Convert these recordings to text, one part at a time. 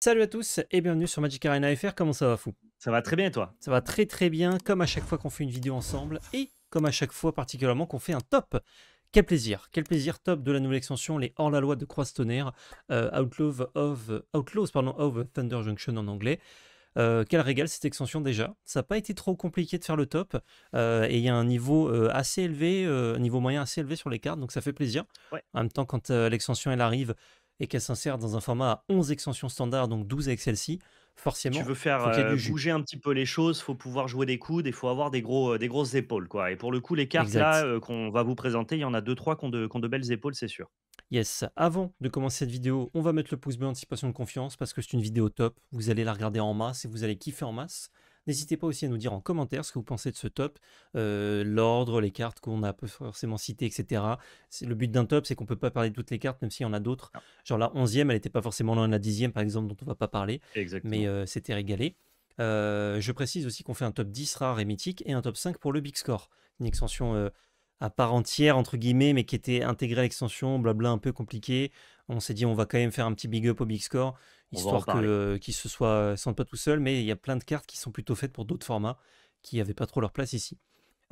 Salut à tous et bienvenue sur Magic Arena FR, comment ça va fou Ça va très bien et toi Ça va très très bien, comme à chaque fois qu'on fait une vidéo ensemble et comme à chaque fois particulièrement qu'on fait un top quel plaisir, quel plaisir top de la nouvelle extension, les hors-la-loi de Croix-Tonnerre, euh, Outlaws, of, pardon, of Thunder Junction en anglais. Euh, quel régal cette extension déjà. Ça n'a pas été trop compliqué de faire le top. Euh, et il y a un niveau assez élevé, niveau moyen assez élevé sur les cartes, donc ça fait plaisir. En même temps, quand l'extension elle arrive, et qu'elle s'insère dans un format à 11 extensions standard, donc 12 avec celle-ci, forcément. Tu veux faire euh, bouger un petit peu les choses, faut pouvoir jouer des coudes et faut avoir des, gros, euh, des grosses épaules. Quoi. Et pour le coup, les cartes là euh, qu'on va vous présenter, il y en a deux, trois qui ont de, belles épaules, c'est sûr. Yes, avant de commencer cette vidéo, on va mettre le pouce bleu en anticipation de confiance parce que c'est une vidéo top. Vous allez la regarder en masse et vous allez kiffer en masse. N'hésitez pas aussi à nous dire en commentaire ce que vous pensez de ce top, euh, l'ordre, les cartes qu'on a pas forcément citées, etc. Le but d'un top, c'est qu'on ne peut pas parler de toutes les cartes, même s'il y en a d'autres. Genre la 11e, elle n'était pas forcément loin de la 10e, par exemple, dont on ne va pas parler. Mais euh, c'était régalé. Euh, je précise aussi qu'on fait un top 10 rare et mythique et un top 5 pour le Big Score. Une extension à part entière, entre guillemets, mais qui était intégrée à l'extension, blabla, un peu compliqué. On s'est dit, on va quand même faire un petit big up au big score histoire euh, qu'ils qui se euh, sentent pas tout seuls, mais il y a plein de cartes qui sont plutôt faites pour d'autres formats qui n'avaient pas trop leur place ici.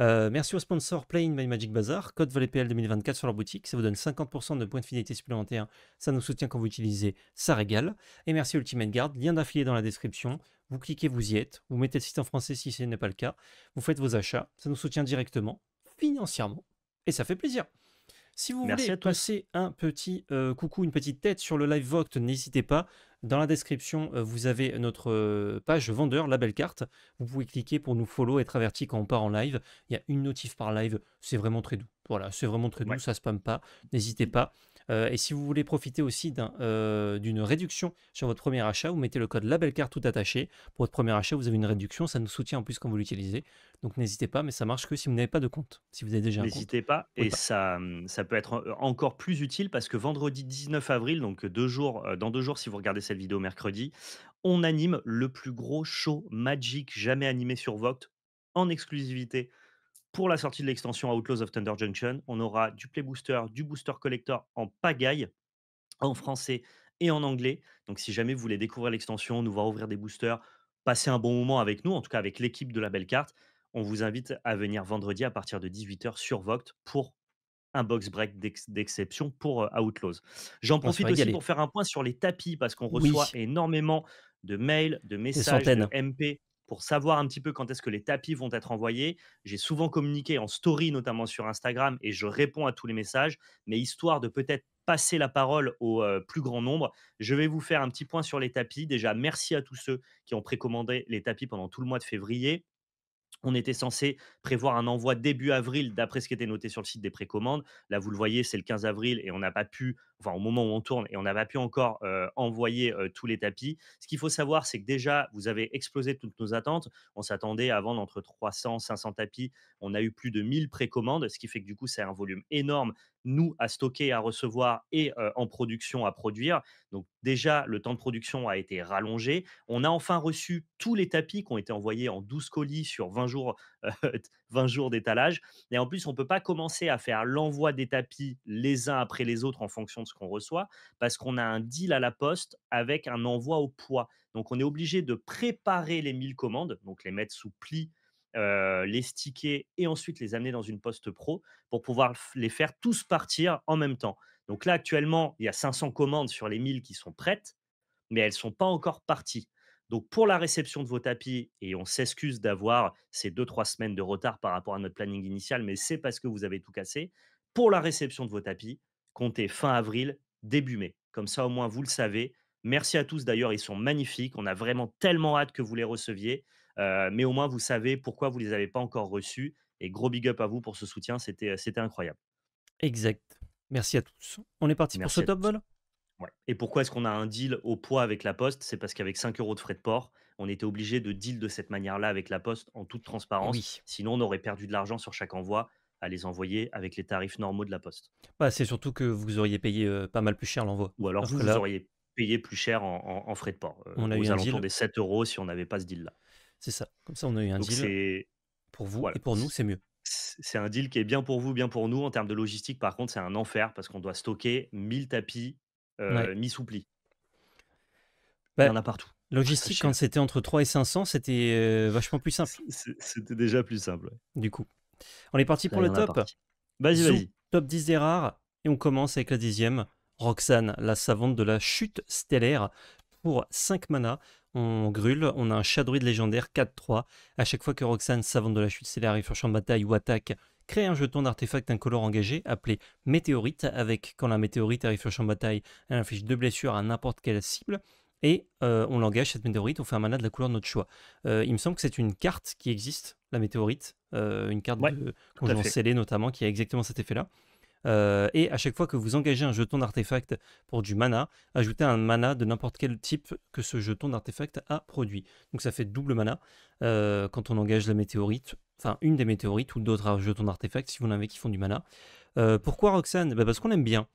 Euh, merci aux sponsors Playing by Magic Bazaar, code VALEPL 2024 sur leur boutique, ça vous donne 50% de points de fidélité supplémentaires, ça nous soutient quand vous utilisez, ça régale. Et merci Ultimate Guard, lien d'affilié dans la description, vous cliquez, vous y êtes, vous mettez le site en français si ce n'est pas le cas, vous faites vos achats, ça nous soutient directement, financièrement, et ça fait plaisir. Si vous voulez passer un petit euh, coucou, une petite tête sur le live Voct, n'hésitez pas. Dans la description, euh, vous avez notre euh, page vendeur, la belle carte. Vous pouvez cliquer pour nous follow, être averti quand on part en live. Il y a une notif par live. C'est vraiment très doux. Voilà, c'est vraiment très doux, Ça ça spamme pas. N'hésitez pas. Euh, et si vous voulez profiter aussi euh, d'une réduction sur votre premier achat, vous mettez le code LabelCard tout attaché. Pour votre premier achat, vous avez une réduction. Ça nous soutient en plus quand vous l'utilisez. Donc n'hésitez pas, mais ça marche que si vous n'avez pas de compte. Si vous avez déjà un compte. N'hésitez pas. Et Ça, hum, ça peut être euh, encore plus utile parce que vendredi 19 avril, donc deux jours, dans deux jours, si vous regardez cette vidéo mercredi, on anime le plus gros show Magic jamais animé sur Voct en exclusivité pour la sortie de l'extension Outlaws of Thunder Junction, on aura du Play Booster, du Booster Collector en pagaille, en français et en anglais. Donc si jamais vous voulez découvrir l'extension, nous voir ouvrir des boosters, passer un bon moment avec nous, en tout cas avec l'équipe de la belle carte, on vous invite à venir vendredi à partir de 18h sur Voct pour un box break d'exception pour euh, Outlaws. J'en profite aussi pour faire un point sur les tapis parce qu'on reçoit énormément de mails, de messages, de MP pour savoir un petit peu quand est-ce que les tapis vont être envoyés. J'ai souvent communiqué en story, notamment sur Instagram, et je réponds à tous les messages, mais histoire de peut-être passer la parole au euh, plus grand nombre, je vais vous faire un petit point sur les tapis. Déjà, merci à tous ceux qui ont précommandé les tapis pendant tout le mois de février. On était censé prévoir un envoi début avril, d'après ce qui était noté sur le site des précommandes. Là, vous le voyez, c'est le 15 avril et on n'a pas pu enfin au moment où on tourne, et on n'avait pas pu encore envoyer tous les tapis. Ce qu'il faut savoir, c'est que déjà, vous avez explosé toutes nos attentes. On s'attendait à vendre entre 300, 500 tapis. On a eu plus de 1000 précommandes, ce qui fait que du coup, c'est un volume énorme, nous, à stocker, à recevoir et en production à produire. Donc déjà, le temps de production a été rallongé. On a enfin reçu tous les tapis qui ont été envoyés en 12 colis sur 20 jours 20 jours d'étalage. Et en plus, on ne peut pas commencer à faire l'envoi des tapis les uns après les autres en fonction de ce qu'on reçoit, parce qu'on a un deal à la poste avec un envoi au poids. Donc, on est obligé de préparer les 1000 commandes, donc les mettre sous pli. Euh, les sticker et ensuite les amener dans une poste pro pour pouvoir les faire tous partir en même temps. Donc là, actuellement, il y a 500 commandes sur les 1000 qui sont prêtes, mais elles ne sont pas encore parties. Donc pour la réception de vos tapis, et on s'excuse d'avoir ces 2-3 semaines de retard par rapport à notre planning initial, mais c'est parce que vous avez tout cassé, pour la réception de vos tapis, comptez fin avril, début mai. Comme ça au moins vous le savez. Merci à tous d'ailleurs, ils sont magnifiques. On a vraiment tellement hâte que vous les receviez. Euh, mais au moins vous savez pourquoi vous ne les avez pas encore reçus. Et gros big up à vous pour ce soutien, c'était euh, incroyable. Exact. Merci à tous. On est parti pour ce top vol et pourquoi est-ce qu'on a un deal au poids avec la Poste C'est parce qu'avec 5 euros de frais de port, on était obligé de deal de cette manière-là avec la Poste en toute transparence. Sinon, on aurait perdu de l'argent sur chaque envoi à les envoyer avec les tarifs normaux de la Poste. Bah, c'est surtout que vous auriez payé pas mal plus cher l'envoi. Ou alors vous, auriez payé plus cher en, frais de port. on a aux eu un deal. des 7 euros si on n'avait pas ce deal-là. C'est ça. Comme ça, on a eu un deal. Pour vous et pour nous, c'est mieux c'est un deal qui est bien pour vous, bien pour nous. En termes de logistique, par contre, c'est un enfer parce qu'on doit stocker 1000 tapis euh, mis sous Il bah, y en a partout. Logistique, quand c'était entre 3 et 500, c'était euh, vachement plus simple. C'était déjà plus simple. Du coup, on est parti pour le top. Vas-y, vas-y. Top 10 des rares. Et on commence avec la dixième. Roxane, la savante de la chute stellaire. Pour 5 mana. on grûle on a un chat druide légendaire 4-3. À chaque fois que Roxane, savante de la chute stellaire, arrive sur champ de bataille ou attaque, Créer un jeton d'artefact color engagé appelé météorite, avec quand la météorite arrive sur le champ de bataille, elle inflige deux blessures à n'importe quelle cible. Et euh, on l'engage, cette météorite, on fait un mana de la couleur de notre choix. Euh, il me semble que c'est une carte qui existe, la météorite, euh, une carte de, conjoint scellée notamment, qui a exactement cet effet-là. Euh, et à chaque fois que vous engagez un jeton d'artefact pour du mana, ajoutez un mana de n'importe quel type que ce jeton d'artefact a produit. Donc ça fait double mana euh, quand on engage la météorite, enfin une des météorites ou d'autres jetons d'artefact si vous en avez qui font du mana. Euh, pourquoi Roxane bah, Parce qu'on aime bien.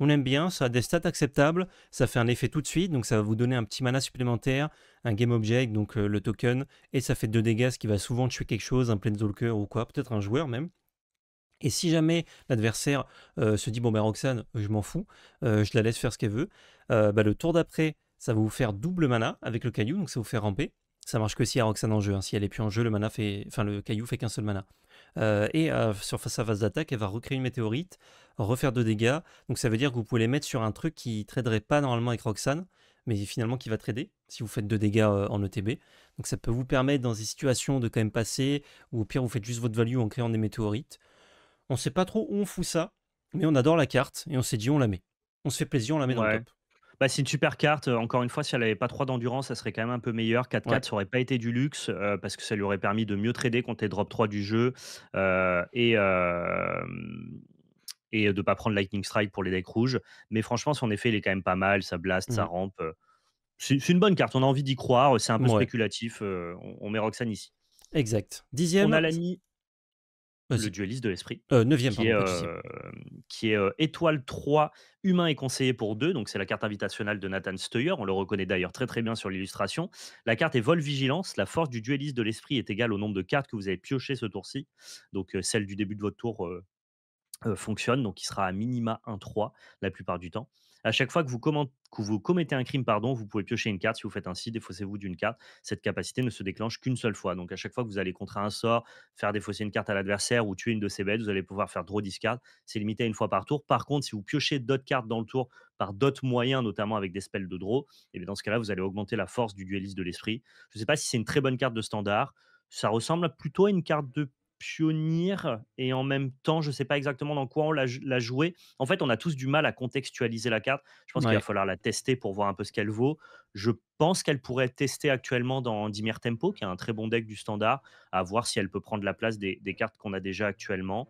On aime bien, ça a des stats acceptables, ça fait un effet tout de suite, donc ça va vous donner un petit mana supplémentaire, un game object, donc le token, et ça fait deux dégâts, ce qui va souvent tuer quelque chose, un planeswalker ou quoi, peut-être un joueur même. Et si jamais l'adversaire euh, se dit bon ben Roxane, je m'en fous, euh, je la laisse faire ce qu'elle veut, euh, bah, le tour d'après, ça va vous faire double mana avec le caillou, donc ça vous fait ramper. Ça marche que si il y Roxane en jeu. Hein. Si elle est plus en jeu, le mana fait, enfin le caillou fait qu'un seul mana. et sur sa phase d'attaque, elle va recréer une météorite, refaire deux dégâts. Donc ça veut dire que vous pouvez les mettre sur un truc qui traderait pas normalement avec Roxane, mais finalement qui va trader si vous faites deux dégâts en ETB. Donc ça peut vous permettre dans des situations de quand même passer, ou au pire vous faites juste votre value en créant des météorites. On sait pas trop où on fout ça, mais on adore la carte et on s'est dit on la met. On se fait plaisir, on la met dans le top. Bah, c'est une super carte. Euh, encore une fois, si elle n'avait pas 3 d'endurance, ça serait quand même un peu meilleur. 4-4, ça n'aurait pas été du luxe euh, parce que ça lui aurait permis de mieux trader contre les drop 3 du jeu euh, et, de ne pas prendre Lightning Strike pour les decks rouges. Mais franchement, son effet, il est quand même pas mal. Ça blast, ça mmh. rampe. C'est une bonne carte. On a envie d'y croire. C'est un peu spéculatif. On, met Roxane ici. Exact. Dixième. On le dueliste de l'esprit. 9 euh, euh, qui, est, euh, étoile 3, humain et conseillé pour 2. Donc, c'est la carte invitationnelle de Nathan Steuer On le reconnaît d'ailleurs très très bien sur l'illustration. La carte est vol vigilance. La force du dueliste de l'esprit est égale au nombre de cartes que vous avez piochées ce tour-ci. Donc, celle du début de votre tour fonctionne. Donc, il sera à minima 1-3 la plupart du temps. À chaque fois que vous, commettez un crime, pardon, vous pouvez piocher une carte. Si vous faites ainsi, défaussez-vous d'une carte. Cette capacité ne se déclenche qu'une seule fois. Donc à chaque fois que vous allez contrer un sort, faire défausser une carte à l'adversaire ou tuer une de ses bêtes, vous allez pouvoir faire draw discard. C'est limité à une fois par tour. Par contre, si vous piochez d'autres cartes dans le tour par d'autres moyens, notamment avec des spells de draw, et eh dans ce cas-là, vous allez augmenter la force du dueliste de l'esprit. Je ne sais pas si c'est une très bonne carte de standard. Ça ressemble plutôt à une carte de pionnière et en même temps, je ne sais pas exactement dans quoi on l'a, l'a En fait, on a tous du mal à contextualiser la carte. Je pense qu'il va falloir la tester pour voir un peu ce qu'elle vaut. Je pense qu'elle pourrait être testée actuellement dans Dimir Tempo, qui est un très bon deck du standard, à voir si elle peut prendre la place des, cartes qu'on a déjà actuellement.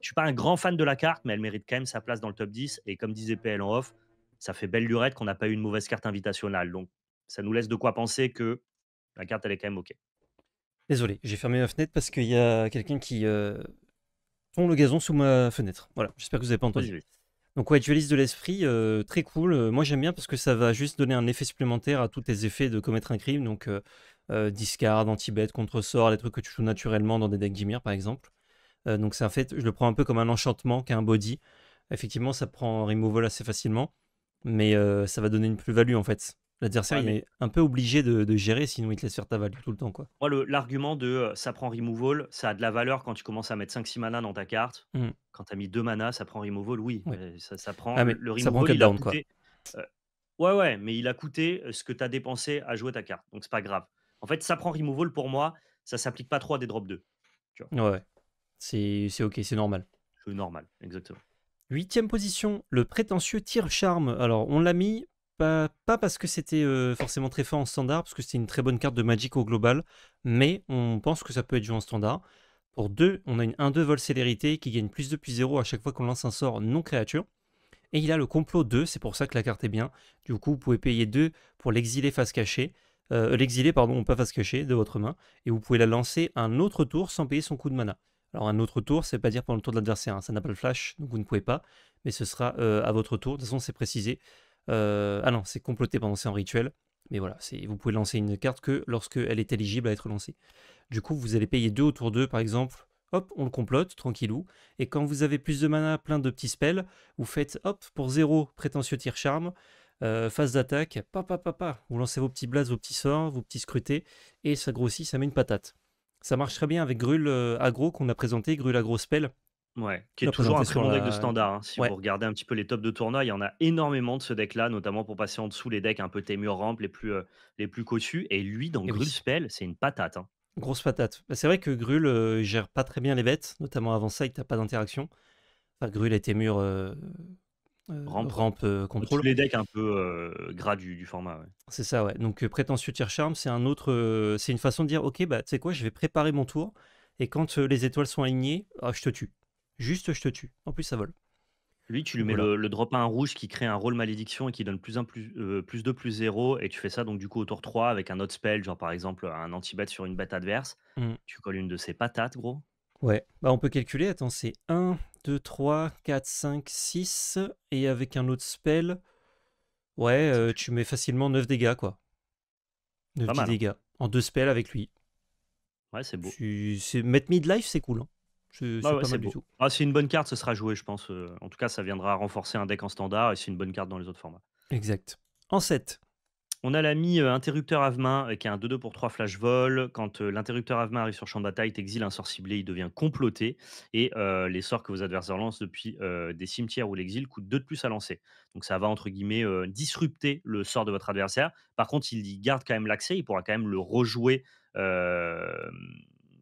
Je ne suis pas un grand fan de la carte, mais elle mérite quand même sa place dans le top 10. Et comme disait PL en off, ça fait belle lurette qu'on n'a pas eu une mauvaise carte invitationnelle. Donc, ça nous laisse de quoi penser que la carte, elle est quand même OK. Désolé, j'ai fermé ma fenêtre parce qu'il y a quelqu'un qui tombe euh, le gazon sous ma fenêtre. Voilà, j'espère que vous n'avez pas entendu. Donc ouais, dualiste de l'esprit, euh, très cool. Euh, moi j'aime bien parce que ça va juste donner un effet supplémentaire à tous tes effets de commettre un crime. Donc discard, anti-bête, contre-sort, les trucs que tu joues naturellement dans des decks Gimir, par exemple. donc c'est en fait, je le prends un peu comme un enchantement un body. Effectivement, ça prend removal assez facilement, mais ça va donner une plus-value en fait. L'adversaire, est un peu obligé de, gérer, sinon il te laisse faire ta value tout le temps. Quoi. l'argument de euh, ça prend removal, ça a de la valeur quand tu commences à mettre 5-6 manas dans ta carte. Mmh. Quand tu as mis 2 mana, ça prend removal, oui. Ça, prend ah, le removal. il down, euh, ouais, ouais, mais il a coûté euh, ce que tu as dépensé à jouer ta carte. Donc, c'est pas grave. En fait, ça prend removal pour moi, ça s'applique pas trop à des drops 2. Tu Ouais, c'est ok, c'est normal. C'est normal, exactement. Huitième position, le prétentieux tire charme. Alors, on l'a mis pas, parce que c'était euh, forcément très fort en standard, parce que c'était une très bonne carte de Magic au global, mais on pense que ça peut être joué en standard. Pour 2, on a une 1-2 vol célérité qui gagne plus de plus 0 à chaque fois qu'on lance un sort non créature. Et il a le complot 2, c'est pour ça que la carte est bien. Du coup, vous pouvez payer 2 pour l'exiler face cachée. Euh, euh, l'exiler, pardon, pas face cachée, de votre main. Et vous pouvez la lancer un autre tour sans payer son coup de mana. Alors un autre tour, c'est pas dire pendant le tour de l'adversaire, hein, ça n'a pas le flash, donc vous ne pouvez pas, mais ce sera à votre tour, de toute façon c'est précisé. Euh, ah non, c'est comploté, pendant c'est en rituel. Mais voilà, vous pouvez lancer une carte que lorsqu'elle est éligible à être lancée. Du coup, vous allez payer deux autour d'eux, par exemple. Hop, on le complote, tranquillou. Et quand vous avez plus de mana, plein de petits spells, vous faites hop, pour zéro, prétentieux tir charme. Euh, phase d'attaque, papa papa, vous lancez vos petits blazes, vos petits sorts, vos petits scrutés, et ça grossit, ça met une patate. Ça marche très bien avec Grul euh, Agro qu'on a présenté, Grul Agro Spell, Ouais, qui est toujours un très deck de euh, standard. Hein. Si vous regardez un petit peu les tops de tournoi, il y en a énormément de ce deck-là, notamment pour passer en dessous les decks un peu Témur Ramp, les plus, euh, les plus cossus. Et lui, dans Grul Spell, c'est une patate. Hein. Grosse patate. Bah, c'est vrai que Grul ne euh, gère pas très bien les bêtes, notamment avant ça, il t'as pas d'interaction. Enfin, Grul et Témur euh, ramp, ramp contrôle. Tous les decks un peu gras du, format. C'est ça, ouais. Donc prétentieux tier Charme c'est un autre. c'est une façon de dire, ok, bah tu sais quoi, je vais préparer mon tour. Et quand les étoiles sont alignées, ah, je te tue. Juste, je te tue. En plus, ça vole. Lui, tu lui mets le, drop 1 rouge qui crée un rôle malédiction et qui donne plus plus, euh, plus 2, plus 0. Et tu fais ça donc du coup au tour 3 avec un autre spell, genre par exemple un antibat sur une bête adverse. Mm. Tu colles une de ses patates, gros. Ouais, bah on peut calculer. Attends, c'est 1, 2, 3, 4, 5, 6. Et avec un autre spell, ouais, euh, tu mets facilement 9 dégâts, quoi. 9 hein. dégâts. En deux spells avec lui. Ouais, c'est beau. Tu... mid-life, c'est cool. Hein. C'est pas du tout. Ah, c'est une bonne carte, ce sera joué, je pense. Euh, en tout cas, ça viendra renforcer un deck en standard et c'est une bonne carte dans les autres formats. Exact. En 7. On a l'ami euh, Interrupteur Avemain euh, qui a un 2-2 pour 3 flash vol. Quand l'interrupteur Avemain arrive sur champ de bataille, t'exiles un sort ciblé, il devient comploté. Et les sorts que vos adversaires lancent depuis des cimetières ou l'exil coûtent 2 de plus à lancer. Donc ça va, entre guillemets, disrupter le sort de votre adversaire. Par contre, il y garde quand même l'accès, il pourra quand même le rejouer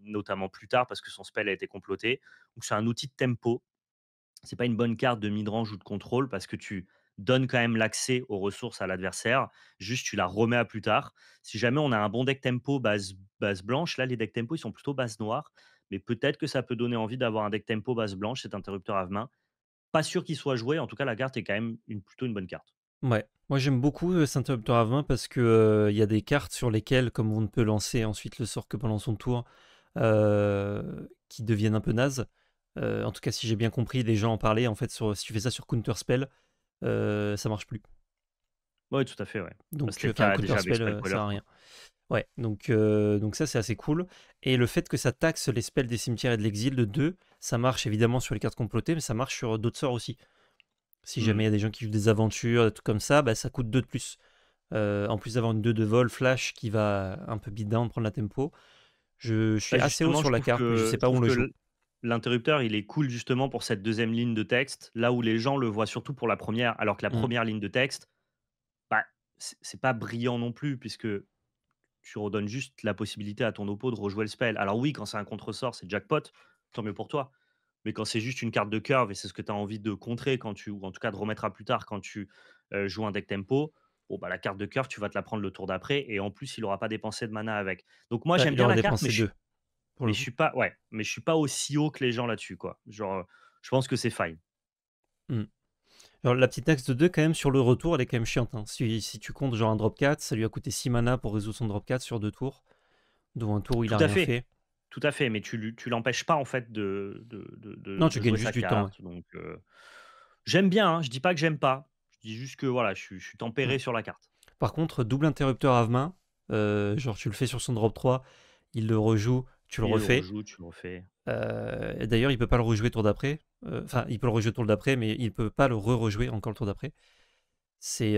notamment plus tard parce que son spell a été comploté. Donc c'est un outil de tempo. C'est pas une bonne carte de midrange ou de contrôle parce que tu donnes quand même l'accès aux ressources à l'adversaire. Juste, tu la remets à plus tard. Si jamais on a un bon deck tempo base, base blanche, là, les decks tempo, ils sont plutôt base noire. Mais peut-être que ça peut donner envie d'avoir un deck tempo base blanche, cet interrupteur à main. Pas sûr qu'il soit joué. En tout cas, la carte est quand même une, plutôt une bonne carte. Ouais, moi j'aime beaucoup euh, cet Interrupteur à main parce que euh, y a des cartes sur lesquelles, comme on ne peut lancer ensuite le sort que pendant son tour, euh, qui deviennent un peu naze euh, en tout cas, si j'ai bien compris, des gens en parlaient. En fait, sur, si tu fais ça sur Counter Spell, euh, ça marche plus. Oui, tout à fait. Ouais. Donc, ça rien. Ouais, donc, donc ça c'est assez cool. Et le fait que ça taxe les spells des cimetières et de l'exil de 2, ça marche évidemment sur les cartes complotées, mais ça marche sur d'autres sorts aussi. Si mmh jamais il y a des gens qui jouent des aventures, des trucs comme ça, bah, ça coûte 2 de plus. en plus d'avoir une 2 de vol, flash qui va un peu down, prendre la tempo, je, suis bah, assez haut sur la carte, mais je sais pas où on le L'interrupteur, il est cool justement pour cette deuxième ligne de texte, là où les gens le voient surtout pour la première, alors que la mm. première ligne de texte, bah, c'est pas brillant non plus, puisque tu redonnes juste la possibilité à ton oppo de rejouer le spell. Alors oui, quand c'est un contre-sort, c'est jackpot, tant mieux pour toi. Mais quand c'est juste une carte de curve, et c'est ce que tu as envie de contrer, quand tu, ou en tout cas de remettre à plus tard quand tu euh, joues un deck tempo, bah, la carte de cœur, tu vas te la prendre le tour d'après, et en plus, il n'aura pas dépensé de mana avec. Donc moi, j'aime bien la carte, mais, je, mais je suis pas, ouais, mais je suis pas aussi haut que les gens là-dessus, quoi. Genre, euh, je pense que c'est fine. Mmh. Alors, la petite taxe de 2, quand même, sur le retour, elle est quand même chiante. Hein. Si, tu comptes genre un drop 4, ça lui a coûté 6 mana pour résoudre son drop 4 sur deux tours, dont un tour où il a rien fait. Tout à fait, mais tu, tu l'empêches pas en fait de. non, tu gagnes juste du temps. Donc, euh, j'aime bien, je hein. je dis pas que j'aime pas. Je dis juste que voilà, je, suis tempéré mmh. sur la carte. Par contre, double interrupteur à main, euh, genre tu le fais sur son drop 3, il le rejoue, tu le il refais. Le rejoue, tu le refais. Euh, d'ailleurs, il peut pas le rejouer tour d'après. Euh, enfin, il peut le rejouer tour d'après, mais il peut pas le re-rejouer encore le tour d'après. C'est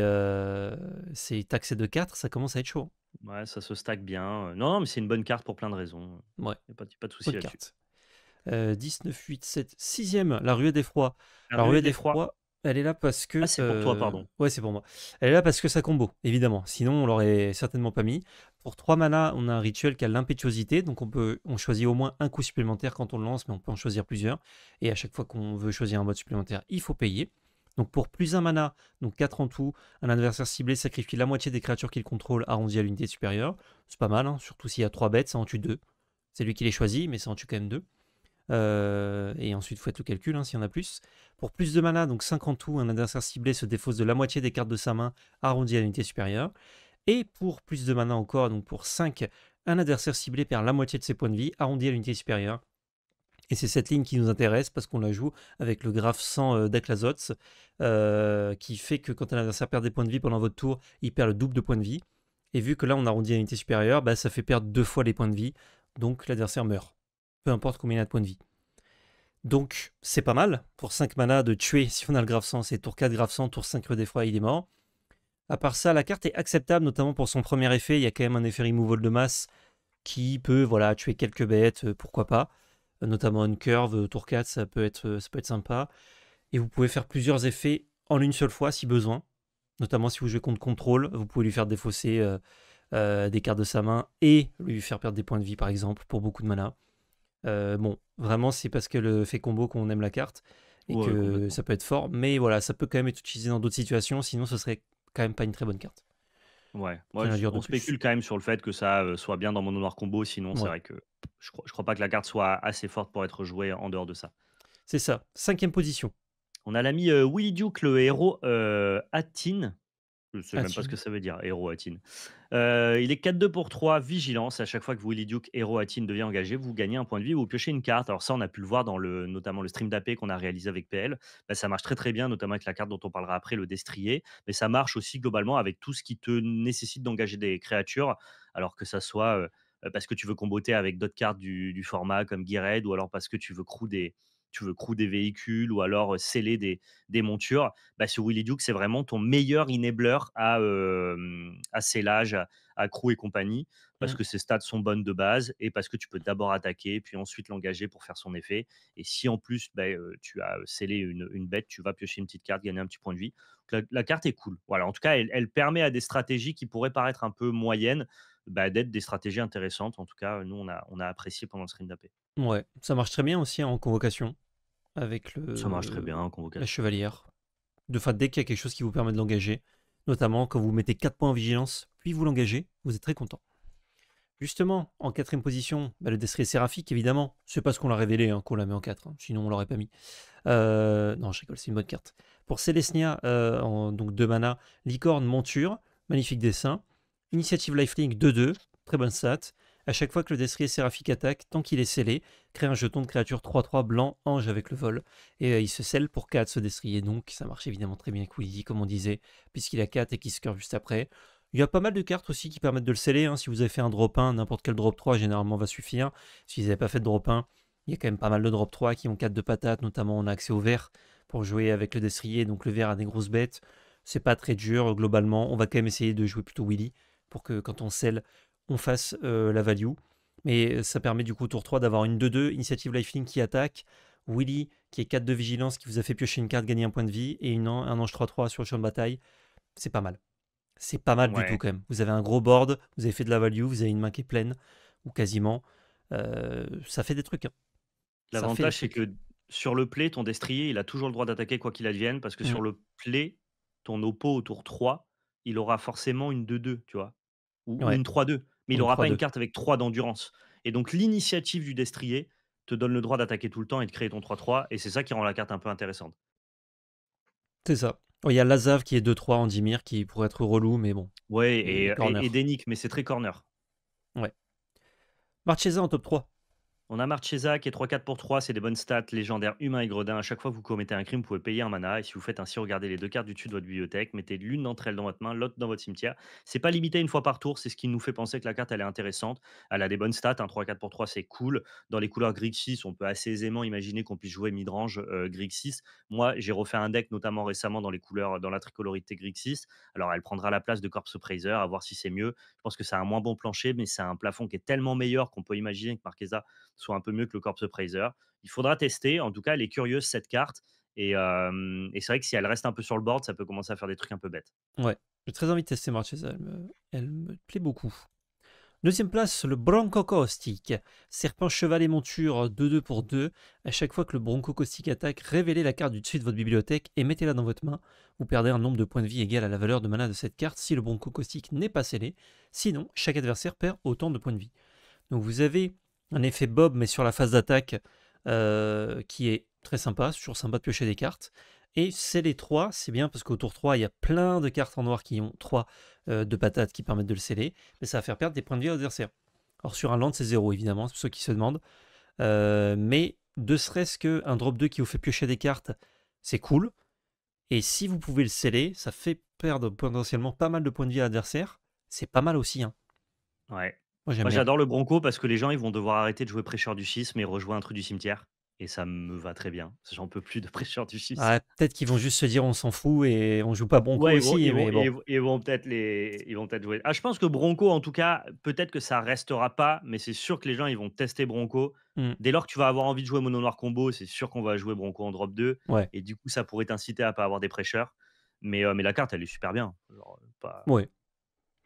taxé de 4, ça commence à être chaud. Hein. Ouais, ça se stack bien. Non, mais c'est une bonne carte pour plein de raisons. Ouais. Il n'y a pas, de souci là-dessus. 19, 8, 7, 6ème, la ruée des froids. La, Rue ruée, des, froids elle est là parce que. Ah, c'est pour toi, euh, pardon. Ouais, c'est pour moi. Elle est là parce que ça combo, évidemment. Sinon, on l'aurait certainement pas mis. Pour 3 manas, on a un rituel qui a l'impétuosité, donc on peut, on choisit au moins un coup supplémentaire quand on le lance, mais on peut en choisir plusieurs. Et à chaque fois qu'on veut choisir un mode supplémentaire, il faut payer. Donc pour plus un mana, donc 4 en tout, un adversaire ciblé sacrifie la moitié des créatures qu'il contrôle arrondies à l'unité supérieure. C'est pas mal, hein, surtout s'il y a 3 bêtes, ça en tue 2. C'est lui qui les choisit, mais ça en tue quand même 2. Euh, et ensuite, faut être le calcul hein, s'il y en a plus. Pour plus de mana, donc 5 en tout, un adversaire ciblé se défausse de la moitié des cartes de sa main arrondies à l'unité supérieure. Et pour plus de mana encore, donc pour 5, un adversaire ciblé perd la moitié de ses points de vie arrondi à l'unité supérieure. Et c'est cette ligne qui nous intéresse parce qu'on la joue avec le graphe 100 euh, d'Aklazots, euh, qui fait que quand un adversaire perd des points de vie pendant votre tour, il perd le double de points de vie. Et vu que là on arrondit à l'unité supérieure, bah, ça fait perdre deux fois les points de vie, donc l'adversaire meurt, peu importe combien il a de points de vie. Donc c'est pas mal pour 5 mana de tuer si on a le grave 100, c'est tour 4 grave 100, tour 5 des fois il est mort. À part ça, la carte est acceptable, notamment pour son premier effet, il y a quand même un effet removal de masse qui peut voilà, tuer quelques bêtes, euh, pourquoi pas. Euh, notamment une curve, euh, tour 4, ça peut, être, ça peut être sympa. Et vous pouvez faire plusieurs effets en une seule fois si besoin. Notamment si vous jouez contre contrôle, vous pouvez lui faire défausser des cartes de sa main et lui faire perdre des points de vie par exemple pour beaucoup de mana. Euh, bon, vraiment, c'est parce que le fait combo qu'on aime la carte et que ça peut être fort. Mais voilà, ça peut quand même être utilisé dans d'autres situations. Sinon, ce serait quand même pas une très bonne carte. Ouais, on spécule quand même sur le fait que ça euh, soit bien dans mon noir combo. Sinon, c'est vrai que je crois, pas que la carte soit assez forte pour être jouée en dehors de ça. C'est ça. Cinquième position. On a l'ami euh, Willy Duke, le héros euh, Atin, je ne sais ah, même pas ce que ça veut dire, Héroatine. Euh, il est 4-2 pour 3, vigilance. À chaque fois que vous, Duke, Héroatine devient engagé, vous gagnez un point de vie, vous piochez une carte. Alors ça, on a pu le voir dans le, notamment le stream d'AP qu'on a réalisé avec PL. Bah, ça marche très très bien, notamment avec la carte dont on parlera après, le destrier. Mais ça marche aussi globalement avec tout ce qui te nécessite d'engager des créatures, alors que ça soit euh, parce que tu veux comboter avec d'autres cartes du, format comme Gearhead, ou alors parce que tu veux crew des, tu veux crew des véhicules ou alors sceller des, montures, bah, ce Willy Duke, c'est vraiment ton meilleur enabler à, à scellage, à, crew et compagnie, parce mmh. que ses stats sont bonnes de base et parce que tu peux d'abord attaquer, puis ensuite l'engager pour faire son effet. Et si en plus bah, tu as scellé une, bête, tu vas piocher une petite carte, gagner un petit point de vie. La, carte est cool. Voilà, en tout cas, elle, permet à des stratégies qui pourraient paraître un peu moyennes bah, d'être des stratégies intéressantes. En tout cas, nous, on a, on a apprécié pendant le screen d'AP. Ouais, ça marche très bien aussi en convocation avec le, Ça marche bien la chevalière. De, Fat dès qu'il y a quelque chose qui vous permet de l'engager, notamment quand vous mettez 4 points en vigilance, puis vous l'engagez, vous êtes très content. Justement, en quatrième position, bah, le destrier séraphique, évidemment. C'est pas ce qu'on l'a révélé hein, qu'on la mis en 4, hein. sinon on l'aurait pas mis. Euh, non, je rigole, c'est une bonne carte. Pour Célestia, euh, donc 2 mana, licorne, monture, magnifique dessin. Initiative Lifelink 2-2, très bonne stat. A chaque fois que le destrier séraphique attaque, tant qu'il est scellé, crée un jeton de créature 3-3 blanc ange avec le vol. Et euh, il se scelle pour 4 ce destrier, donc ça marche évidemment très bien avec Willy, comme on disait, puisqu'il a 4 et qu'il se cœur juste après. Il y a pas mal de cartes aussi qui permettent de le sceller. Hein. Si vous avez fait un drop 1, n'importe quel drop 3 généralement va suffire. Si vous n'avez pas fait de drop 1, il y a quand même pas mal de drop 3 qui ont 4 de patate. notamment on a accès au vert pour jouer avec le destrier, donc le vert a des grosses bêtes. C'est pas très dur globalement, on va quand même essayer de jouer plutôt Willy pour que quand on scelle, on fasse euh, la value. Mais euh, ça permet du coup au tour 3 d'avoir une 2-2, Initiative Lifelink qui attaque, Willy qui est 4 de vigilance qui vous a fait piocher une carte, gagner un point de vie, et une, un ange 3-3 sur le champ de bataille. C'est pas mal. C'est pas mal du tout quand même. Vous avez un gros board, vous avez fait de la value, vous avez une main qui est pleine, ou quasiment. Euh, ça fait des trucs. Hein. L'avantage c'est que sur le play, ton destrier, il a toujours le droit d'attaquer quoi qu'il advienne, parce que sur mmh. le play, ton oppo au tour 3, il aura forcément une 2-2, tu vois. ou une 3-2 mais il n'aura pas une carte avec 3 d'endurance. Et donc l'initiative du destrier te donne le droit d'attaquer tout le temps et de créer ton 3-3, et c'est ça qui rend la carte un peu intéressante. C'est ça. Il y a Lazav qui est 2-3 en Dimir qui pourrait être relou, mais bon. Ouais, et, et, mais c'est très corner. Ouais. Marchesa en top 3. On a qui est 3-4 pour 3, c'est des bonnes stats, légendaires, humain et gredin. À chaque fois que vous commettez un crime, vous pouvez payer un mana. Et si vous faites ainsi, regardez les deux cartes du dessus de votre bibliothèque, mettez l'une d'entre elles dans votre main, l'autre dans votre cimetière. C'est pas limité une fois par tour, c'est ce qui nous fait penser que la carte elle est intéressante. Elle a des bonnes stats, un hein, 3-4 pour 3, c'est cool. Dans les couleurs Grixis, 6, on peut assez aisément imaginer qu'on puisse jouer midrange euh, 6. Moi, j'ai refait un deck notamment récemment dans les couleurs, dans la tricolorité Grixis. 6. Alors elle prendra la place de Corpse Praiser, à voir si c'est mieux. Je pense que c'est un moins bon plancher, mais c'est un plafond qui est tellement meilleur qu'on peut imaginer que Marquesa un peu mieux que le Corpse Praiser. Il faudra tester. En tout cas, elle est curieuse, cette carte. Et, c'est vrai que si elle reste un peu sur le board, ça peut commencer à faire des trucs un peu bêtes. Ouais, j'ai très envie de tester Marchesa. Elle me, elle me plaît beaucoup. Deuxième place, le Bronco Caustic. Serpent, cheval et monture, 2-2 pour 2. À chaque fois que le Bronco Caustic attaque, révélez la carte du dessus de votre bibliothèque et mettez-la dans votre main. Vous perdez un nombre de points de vie égal à la valeur de mana de cette carte si le Bronco Caustic n'est pas scellé. Sinon, chaque adversaire perd autant de points de vie. Donc vous avez un effet bob, mais sur la phase d'attaque, euh, qui est très sympa. C'est toujours sympa de piocher des cartes. Et c'est les 3, c'est bien parce qu'au tour 3, il y a plein de cartes en noir qui ont 3 euh, de patates qui permettent de le sceller, mais ça va faire perdre des points de vie à l'adversaire. Alors sur un land, c'est 0 évidemment, c'est pour ceux qui se demandent. Euh, mais de serait-ce qu'un drop 2 qui vous fait piocher des cartes, c'est cool. Et si vous pouvez le sceller, ça fait perdre potentiellement pas mal de points de vie à l'adversaire. C'est pas mal aussi. Hein. Ouais. Moi, j'adore le Bronco parce que les gens, ils vont devoir arrêter de jouer Prêcheur du 6, mais rejouer un truc du cimetière. Et ça me va très bien. J'en peux plus de Prêcheur du 6. Ah, peut-être qu'ils vont juste se dire on s'en fout et on joue pas Bronco aussi. peut-être les, vont être jouer. Ah, je pense que Bronco, en tout cas, peut-être que ça restera pas, mais c'est sûr que les gens, ils vont tester Bronco. Hmm. Dès lors que tu vas avoir envie de jouer Mono Noir Combo, c'est sûr qu'on va jouer Bronco en drop 2. Et du coup, ça pourrait t'inciter à pas avoir des prêcheurs. Mais, euh, mais la carte, elle est super bien. pas... Ouais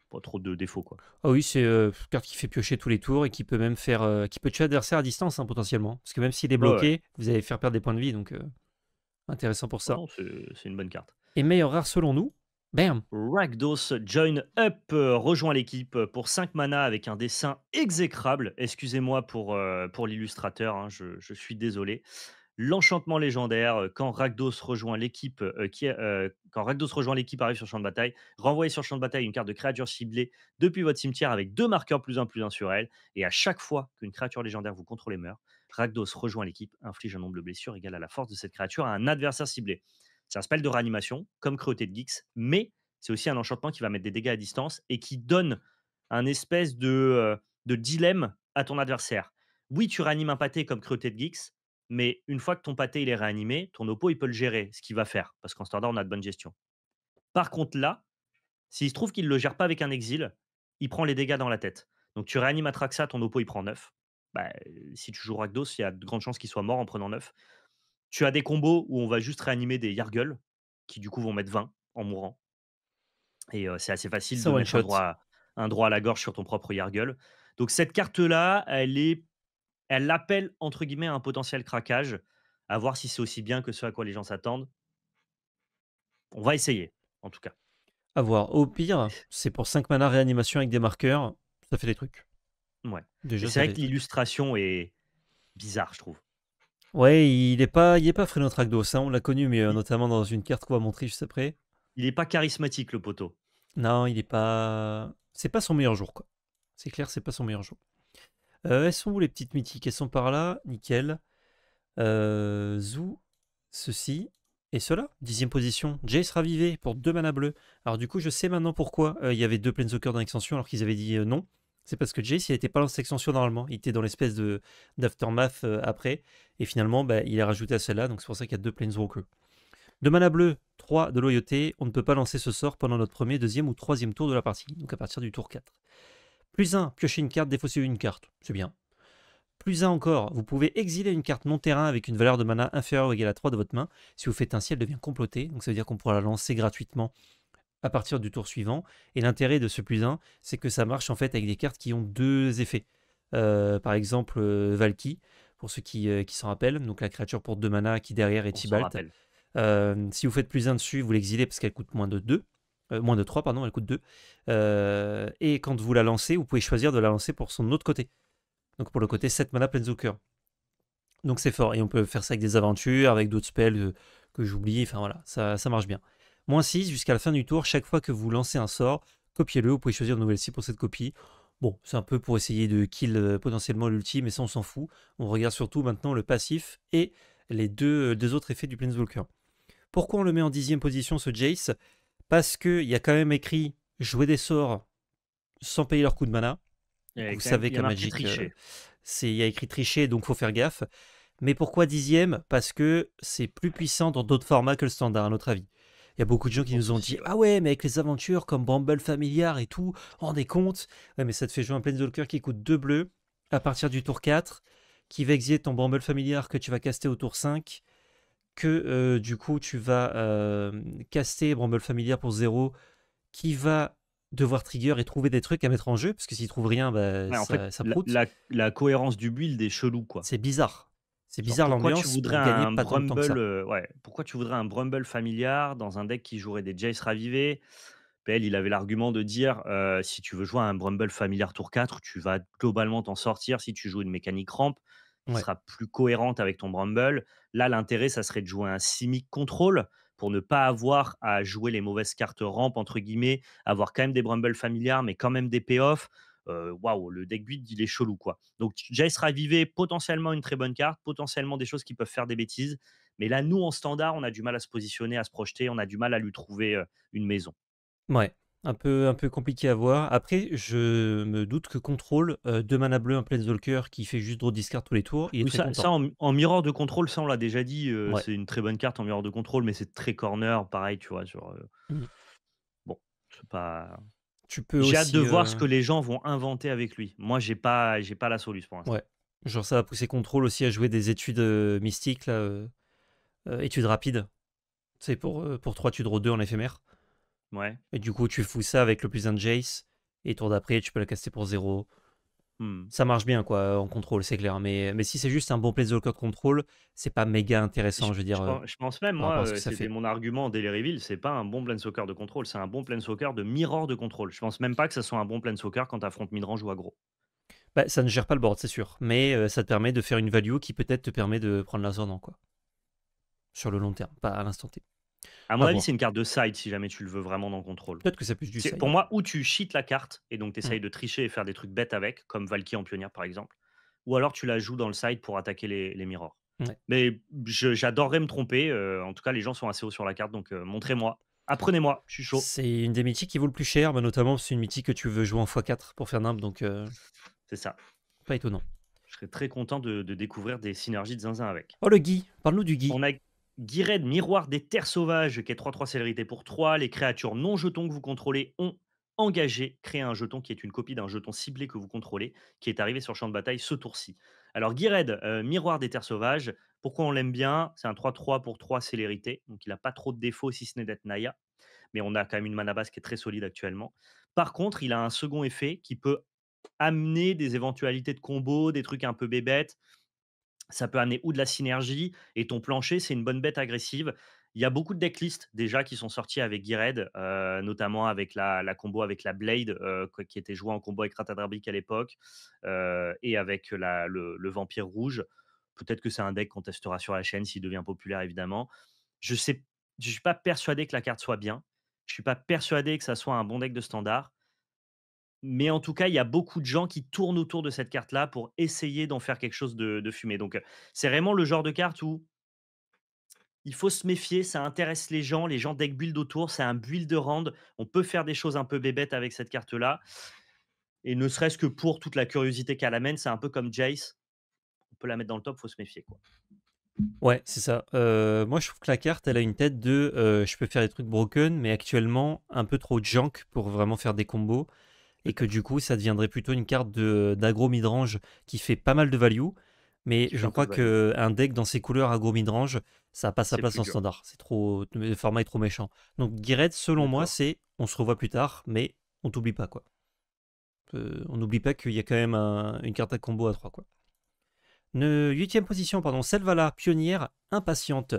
pas trop de défauts. Quoi. Ah oui, c'est euh, une carte qui fait piocher tous les tours et qui peut même faire. Euh, qui peut tuer l'adversaire à distance hein, potentiellement. Parce que même s'il est bloqué, vous allez faire perdre des points de vie. Donc euh, intéressant pour ça. c'est une bonne carte. Et meilleur rare selon nous, Bam. Ragdos Join Up rejoint l'équipe pour 5 mana avec un dessin exécrable. Excusez-moi pour, pour l'illustrateur, hein, je, suis désolé. L'enchantement légendaire, quand ragdos rejoint l'équipe, qui, quand ragdos rejoint l'équipe arrive sur champ de bataille, renvoyez sur champ de bataille une carte de créature ciblée depuis votre cimetière avec deux marqueurs plus un plus un sur elle. Et à chaque fois qu'une créature légendaire vous contrôle et meurt, Ragdos rejoint l'équipe, inflige un nombre de blessures égal à la force de cette créature à un adversaire ciblé. C'est un spell de réanimation, comme Cruauté de Geeks, mais c'est aussi un enchantement qui va mettre des dégâts à distance et qui donne un espèce de, de dilemme à ton adversaire. Oui, tu réanimes un pâté comme Cruauté de Geeks, mais une fois que ton pâté il est réanimé, ton oppo, il peut le gérer, ce qu'il va faire, parce qu'en standard, on a de bonne gestion. Par contre, là, s'il se trouve qu'il ne le gère pas avec un exil, il prend les dégâts dans la tête. Donc tu réanimes Atraxa, ton oppo, il prend 9. Bah, euh, si tu joues Rakdos, il y a de grandes chances qu'il soit mort en prenant 9. Tu as des combos où on va juste réanimer des Yargul, qui du coup vont mettre 20 en mourant. Et c'est assez facile de mettre un droit, à, un droit, à la gorge sur ton propre Yargul. Donc cette carte-là, elle est elle l'appelle, entre guillemets, un potentiel craquage. À voir si c'est aussi bien que ce à quoi les gens s'attendent. On va essayer, en tout cas. À voir. Au pire, c'est pour 5 manas réanimation avec des marqueurs. Ça fait des trucs. Ouais. C'est vrai que l'illustration est bizarre, je trouve. Ouais, il n'est pas, il est pas hein, on l'a connu, mais euh, notamment dans une carte qu'on va montrer juste après. Il n'est pas charismatique, le poteau. Non, il n'est pas. C'est pas son meilleur jour, quoi. C'est clair, c'est pas son meilleur jour. Euh, elles sont où les petites mythiques Elles sont par là, nickel. Euh, zou, ceci et cela. Dixième position, Jace ravivé pour deux manas bleus. Alors du coup, je sais maintenant pourquoi euh, il y avait deux Planeswalkers dans l'extension alors qu'ils avaient dit non. C'est parce que Jace, il n'était pas dans cette extension normalement. Il était dans l'espèce de d'aftermath après. Et finalement, bah, il est rajouté à celle-là, donc c'est pour ça qu'il y a deux Planeswalkers. Deux manas bleus, trois de loyauté. On ne peut pas lancer ce sort pendant notre premier, deuxième ou troisième tour de la partie, donc à partir du tour 4. Plus 1, piocher une carte, défaussez une carte. C'est bien. Plus 1 encore, vous pouvez exiler une carte non terrain avec une valeur de mana inférieure ou égale à 3 de votre main. Si vous faites ainsi, elle devient complotée. Donc ça veut dire qu'on pourra la lancer gratuitement à partir du tour suivant. Et l'intérêt de ce plus 1, c'est que ça marche en fait avec des cartes qui ont deux effets. Euh, par exemple, euh, Valky, pour ceux qui, euh, qui s'en rappellent, donc la créature pour 2 mana qui derrière est Tibalt. si vous faites plus 1 dessus, vous l'exilez parce qu'elle coûte moins de 2. Euh, moins de 3, pardon, elle coûte 2. Euh, et quand vous la lancez, vous pouvez choisir de la lancer pour son autre côté. Donc pour le côté 7 mana Planeswalker. Donc c'est fort. Et on peut faire ça avec des aventures, avec d'autres spells euh, que, j'oublie. Enfin voilà, ça, marche bien. Moins 6, jusqu'à la fin du tour, chaque fois que vous lancez un sort, copiez-le. Vous pouvez choisir une nouvelle 6 pour cette copie. Bon, c'est un peu pour essayer de kill potentiellement l'ulti, mais ça on s'en fout. On regarde surtout maintenant le passif et les deux, autres effets du Planeswalker. Pourquoi on le met en dixième position ce Jace parce qu'il y a quand même écrit jouer des sorts sans payer leur coup de mana. Eh, Vous savez qu'à Magic, euh, il y a écrit tricher, donc faut faire gaffe. Mais pourquoi dixième Parce que c'est plus puissant dans d'autres formats que le standard, à notre avis. Il y a beaucoup de gens qui nous ont dit Ah ouais, mais avec les aventures comme Bumble Familiar et tout, on est compte. Ouais, mais ça te fait jouer un Planeswalker qui coûte deux bleus à partir du tour 4, qui va ton Bumble Familiar que tu vas caster au tour 5, que euh, du coup tu vas euh, casser Bramble Familiar pour zéro, qui va devoir trigger et trouver des trucs à mettre en jeu, parce que s'il trouve rien, bah, ça, en La, cohérence du build est chelou, quoi. C'est bizarre. C'est bizarre l'ambiance. Euh, pourquoi tu voudrais un Brumble, Pourquoi tu voudrais un familiar dans un deck qui jouerait des Jace ravivés PL bah, il avait l'argument de dire si tu veux jouer un Brumble familiar tour 4, tu vas globalement t'en sortir si tu joues une mécanique rampe qui sera plus cohérente avec ton brumble. Là, l'intérêt, ça serait de jouer un Simic Control pour ne pas avoir à jouer les mauvaises cartes rampes entre guillemets, avoir quand même des brumbles familiars, mais quand même des payoffs. Euh, waouh, le deck 8 il est chelou, quoi. Donc, sera vivé potentiellement une très bonne carte, potentiellement des choses qui peuvent faire des bêtises. Mais là, nous, en standard, on a du mal à se positionner, à se projeter, on a du mal à lui trouver euh, une maison. Ouais un peu, un peu compliqué à voir. Après, je me doute que contrôle, euh, deux mana bleus, un Planeswalker qui fait juste draw discard tous les tours. Il ça, en, en de contrôle, ça on l'a déjà dit, euh, c'est une très bonne carte en miroir de contrôle, mais c'est très corner, pareil, tu vois. Sur, euh, mmh. Bon, c'est pas. Tu peux J'ai hâte de voir ce que les gens vont inventer avec lui. Moi, j'ai pas, j'ai pas la solution pour Ouais. Genre, ça va pousser contrôle aussi à jouer des études mystiques, études rapides. C'est pour, pour 3, tu draws 2 en éphémère. Et du coup, tu fous ça avec le plus un Jace, et tour d'après, tu peux la caster pour 0. Hmm. Ça marche bien, quoi, en contrôle, c'est clair. Mais, si c'est juste un bon play de contrôle, c'est pas méga intéressant, je, veux dire. Je euh, pense, même, moi, euh, fait mon argument dès les reveals, c'est pas un bon Planeswalker de contrôle, c'est un bon Planeswalker de mirror de contrôle. Je pense même pas que ça soit un bon Planeswalker quand t'affrontes Midrange ou aggro. Bah, ça ne gère pas le board, c'est sûr. Mais euh, ça te permet de faire une value qui peut-être te permet de prendre la zone en quoi. Sur le long terme, pas à l'instant T. À mon ah avis, c'est une carte de side si jamais tu le veux vraiment dans le contrôle. Peut-être que c'est plus du side. Pour moi, ou tu cheats la carte et donc mmh. tu essayes de tricher et faire des trucs bêtes avec, comme Valkyrie en pionnière par exemple, ou alors tu la joues dans le side pour attaquer les, les mirrors. Mais j'adorerais me tromper. Euh, en tout cas, les gens sont assez hauts sur la carte, donc euh, montrez-moi. Apprenez-moi, je suis chaud. C'est une des mythiques qui vaut le plus cher, mais notamment c'est une mythique que tu veux jouer en x4 pour faire nimble, donc. Euh, c'est ça. Pas étonnant. Je serais très content de, découvrir des synergies de zinzin avec. Oh le Guy, parle-nous du Guy. On Guired, Miroir des Terres Sauvages, qui est 3-3 célérité pour 3. Les créatures non jetons que vous contrôlez ont engagé, créé un jeton qui est une copie d'un jeton ciblé que vous contrôlez, qui est arrivé sur le champ de bataille ce tour-ci. Alors Guired, euh, Miroir des Terres Sauvages, pourquoi on l'aime bien C'est un 3-3 pour 3 célérité, donc il n'a pas trop de défauts si ce n'est d'être Naya, mais on a quand même une mana base qui est très solide actuellement. Par contre, il a un second effet qui peut amener des éventualités de combo, des trucs un peu bébêtes, ça peut amener ou de la synergie, et ton plancher, c'est une bonne bête agressive. Il y a beaucoup de decklists déjà qui sont sortis avec Geared, euh, notamment avec la, combo avec la Blade, euh, qui était jouée en combo avec Ratadrabic à l'époque, euh, et avec la, le, Vampire Rouge. Peut-être que c'est un deck qu'on testera sur la chaîne s'il devient populaire, évidemment. Je ne je suis pas persuadé que la carte soit bien. Je ne suis pas persuadé que ça soit un bon deck de standard. Mais en tout cas, il y a beaucoup de gens qui tournent autour de cette carte-là pour essayer d'en faire quelque chose de, fumé. Donc, euh, c'est vraiment le genre de carte où il faut se méfier, ça intéresse les gens, les gens deck build autour, c'est un build de rand, on peut faire des choses un peu bébêtes avec cette carte-là. Et ne serait-ce que pour toute la curiosité qu'elle amène, c'est un peu comme Jace, on peut la mettre dans le top, faut se méfier. quoi. Ouais, c'est ça. Euh, moi, je trouve que la carte, elle a une tête de euh, je peux faire des trucs broken, mais actuellement, un peu trop junk pour vraiment faire des combos et que du coup ça deviendrait plutôt une carte d'agro midrange qui fait pas mal de value. Mais je crois qu'un deck dans ses couleurs agro midrange, ça passe pas sa place en standard. C'est trop, le format est trop méchant. Donc Guiret, selon moi, c'est on se revoit plus tard, mais on t'oublie pas quoi. Euh, on n'oublie pas qu'il y a quand même une carte à combo à 3 quoi. Une ème position, pardon, Selvala, pionnière impatiente.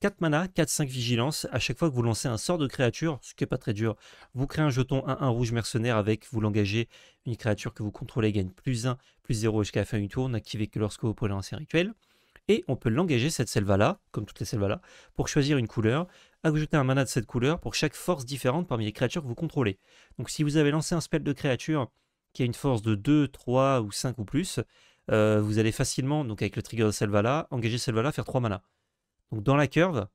4 mana, 4-5 vigilance. À chaque fois que vous lancez un sort de créature, ce qui n'est pas très dur, vous créez un jeton 1-1 rouge mercenaire avec, vous l'engagez, une créature que vous contrôlez gagne plus 1, plus 0 jusqu'à la fin du tour, n'activez que lorsque vous prenez lancer un rituel. Et on peut l'engager, cette là, comme toutes les là, pour choisir une couleur, ajouter un mana de cette couleur pour chaque force différente parmi les créatures que vous contrôlez. Donc si vous avez lancé un spell de créature qui a une force de 2, 3 ou 5 ou plus, euh, vous allez facilement, donc avec le trigger de là engager là faire 3 mana. Donc dans la curve,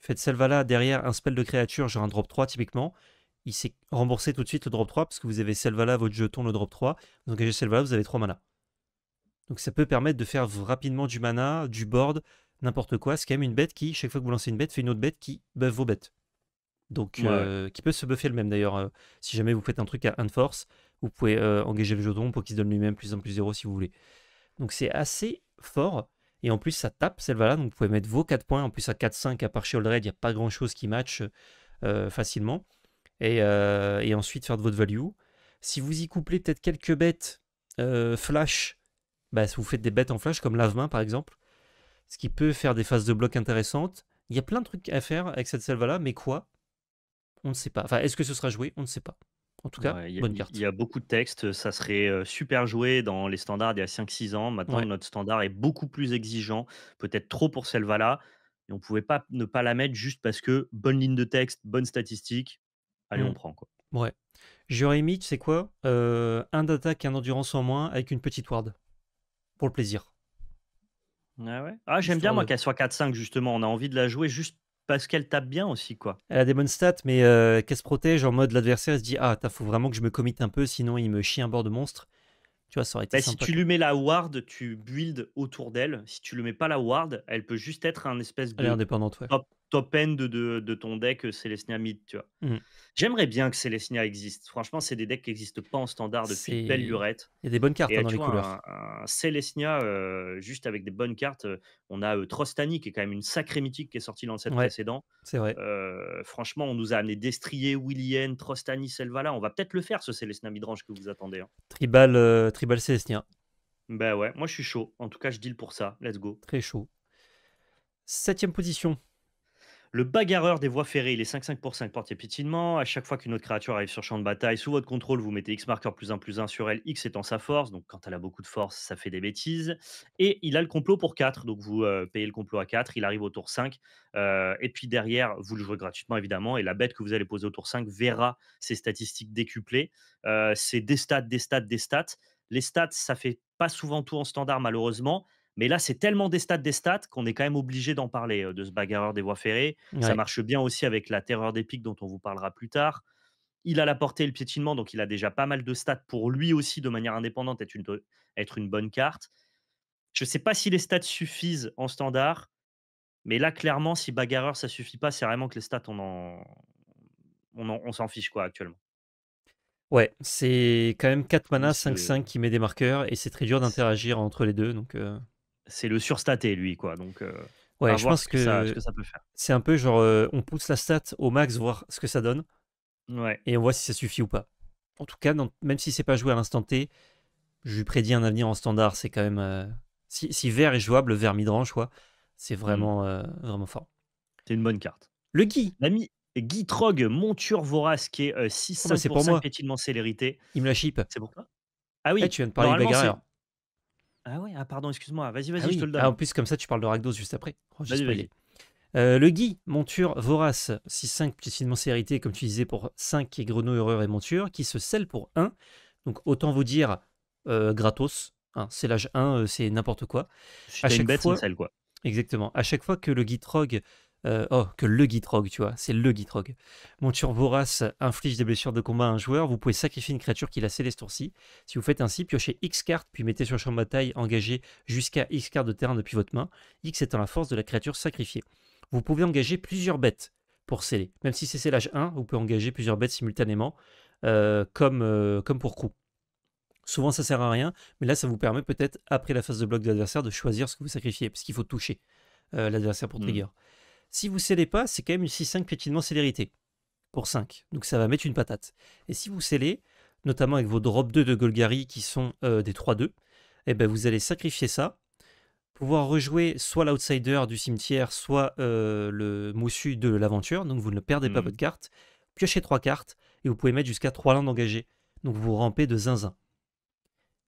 faites là derrière un spell de créature, genre un drop 3 typiquement. Il s'est remboursé tout de suite le drop 3 parce que vous avez là votre jeton, le drop 3. Vous engagez là vous avez 3 mana. Donc ça peut permettre de faire rapidement du mana, du board, n'importe quoi. C'est quand même une bête qui, chaque fois que vous lancez une bête, fait une autre bête qui buff vos bêtes. Donc, euh, qui peut se buffer le même d'ailleurs. Euh, si jamais vous faites un truc à 1 force, vous pouvez euh, engager le jeton pour qu'il se donne lui-même plus en plus 0 si vous voulez. Donc c'est assez fort. Et en plus, ça tape celle-là. Donc vous pouvez mettre vos 4 points. En plus, à 4-5, à part chez Red, il n'y a pas grand-chose qui match euh, facilement. Euh, et, ensuite, faire de votre value. Si vous y couplez peut-être quelques bêtes flash, si bah, vous faites des bêtes en flash, comme lave par exemple, ce qui peut faire des phases de bloc intéressantes. Il y a plein de trucs à faire avec cette selva là, mais quoi On ne sait pas. Enfin, est-ce que ce sera joué On ne sait pas. En tout cas, bonne Il y a beaucoup de textes, ça serait super joué dans les standards il y a 5-6 ans. Maintenant, notre standard est beaucoup plus exigeant, peut-être trop pour celle-là. Et on ne pouvait pas ne pas la mettre juste parce que bonne ligne de texte, bonne statistique. Allez, on mmh. prend quoi. Ouais. Jérémy, tu quoi Un d'attaque, un endurance en moins avec une petite ward. Pour le plaisir. Ah Ah, j'aime bien, moi, qu'elle soit 4-5, justement. On a envie de la jouer juste parce qu'elle tape bien aussi, quoi. Elle a des bonnes stats, mais euh, qu'elle se protège en mode l'adversaire se dit Ah, t'as, faut vraiment que je me commit un peu, sinon il me chie un bord de monstre. Tu vois, ça aurait été bah, sympa. Si tu lui mets la ward, tu build autour d'elle. Si tu lui mets pas la ward, elle peut juste être un espèce de. Elle est indépendante, ouais top end de, ton deck euh, Celestia mid, tu vois. Mmh. J'aimerais bien que Celestia existe. Franchement, c'est des decks qui n'existent pas en standard depuis belle lurette. Il y a des bonnes cartes hein, dans les couleurs. Un, euh, juste avec des bonnes cartes, euh, on a Trostani qui est quand même une sacrée mythique qui est sortie dans le set précédent. C'est vrai. franchement, on nous a amené Destrier, Willian, Trostani, Selvala. On va peut-être le faire ce Celestia midrange que vous attendez. Hein. Tribal, Tribal Ben ouais, moi je suis chaud. En tout cas, je deal pour ça. Let's go. Très chaud. Septième position, le bagarreur des voies ferrées, il est 5-5 pour 5 portier pétinement, À chaque fois qu'une autre créature arrive sur champ de bataille, sous votre contrôle, vous mettez X marqueur plus 1 plus 1 sur elle, X étant sa force. Donc quand elle a beaucoup de force, ça fait des bêtises. Et il a le complot pour 4. Donc vous euh, payez le complot à 4, il arrive au tour 5. Euh, et puis derrière, vous le jouez gratuitement évidemment. Et la bête que vous allez poser au tour 5 verra ses statistiques décuplées. Euh, c'est des stats, des stats, des stats. Les stats, ça fait pas souvent tout en standard malheureusement. Mais là, c'est tellement des stats, des stats qu'on est quand même obligé d'en parler de ce bagarreur des voies ferrées. Ça marche bien aussi avec la terreur des pics dont on vous parlera plus tard. Il a la portée et le piétinement, donc il a déjà pas mal de stats pour lui aussi, de manière indépendante, être une, être une bonne carte. Je ne sais pas si les stats suffisent en standard, mais là, clairement, si bagarreur, ça suffit pas, c'est vraiment que les stats, on en... On, s'en fiche quoi actuellement. Ouais, c'est quand même 4 mana, 5-5 qui met des marqueurs et c'est très dur d'interagir entre les deux. Donc, c'est le surstaté, lui, quoi. Donc. Euh, ouais, je pense que, que, ça, peut faire. C'est un peu genre, euh, on pousse la stat au max, voir ce que ça donne. Ouais. Et on voit si ça suffit ou pas. En tout cas, même si c'est pas joué à l'instant T, je lui prédis un avenir en standard. C'est quand même. Euh, si, vert est jouable, vert midrange, quoi, c'est mmh. vraiment, vraiment fort. C'est une bonne carte. Le Guy. L'ami Guy Trog, monture vorace, qui est 6 bah, c'est pour moi. célérité. Il me la chip. C'est pour toi Ah oui. Eh, tu viens de parler de bagarreur. Ah ouais, ah pardon, excuse-moi. Vas-y, ah vas-y, je te le ah, donne. en plus, comme ça, tu parles de ragdose juste après. Oh, Vas-y, euh, le Guy, monture vorace, 6-5, finement sérénité, comme tu disais, pour 5 et Greno, Horreur et Monture, qui se scelle pour 1. Donc autant vous dire euh, gratos, C'est l'âge 1, c'est n'importe quoi. Si À chaque bête, c'est une quoi. Exactement. À chaque fois que le Guy trog euh, oh, que le Gitrog, tu vois, c'est le Gitrog. Monture vorace inflige des blessures de combat à un joueur. Vous pouvez sacrifier une créature qui l'a scellé ce Si vous faites ainsi, piochez X cartes, puis mettez sur le champ de bataille engagé jusqu'à X cartes de terrain depuis votre main. X étant la force de la créature sacrifiée. Vous pouvez engager plusieurs bêtes pour sceller. Même si c'est scellage 1, vous pouvez engager plusieurs bêtes simultanément, euh, comme, euh, comme pour coup Souvent, ça sert à rien, mais là, ça vous permet peut-être, après la phase de bloc de l'adversaire, de choisir ce que vous sacrifiez, parce qu'il faut toucher l'adversaire pour mmh. trigger. Si vous scellez pas, c'est quand même une 6-5 piétinement célérité pour 5. Donc ça va mettre une patate. Et si vous scellez, notamment avec vos drop 2 de Golgari qui sont euh, des 3-2, eh ben vous allez sacrifier ça, pouvoir rejouer soit l'outsider du cimetière, soit euh, le moussu de l'aventure. Donc vous ne perdez pas hmm. votre carte. Piochez 3 cartes et vous pouvez mettre jusqu'à 3 landes engagées. Donc vous rampez de zinzin.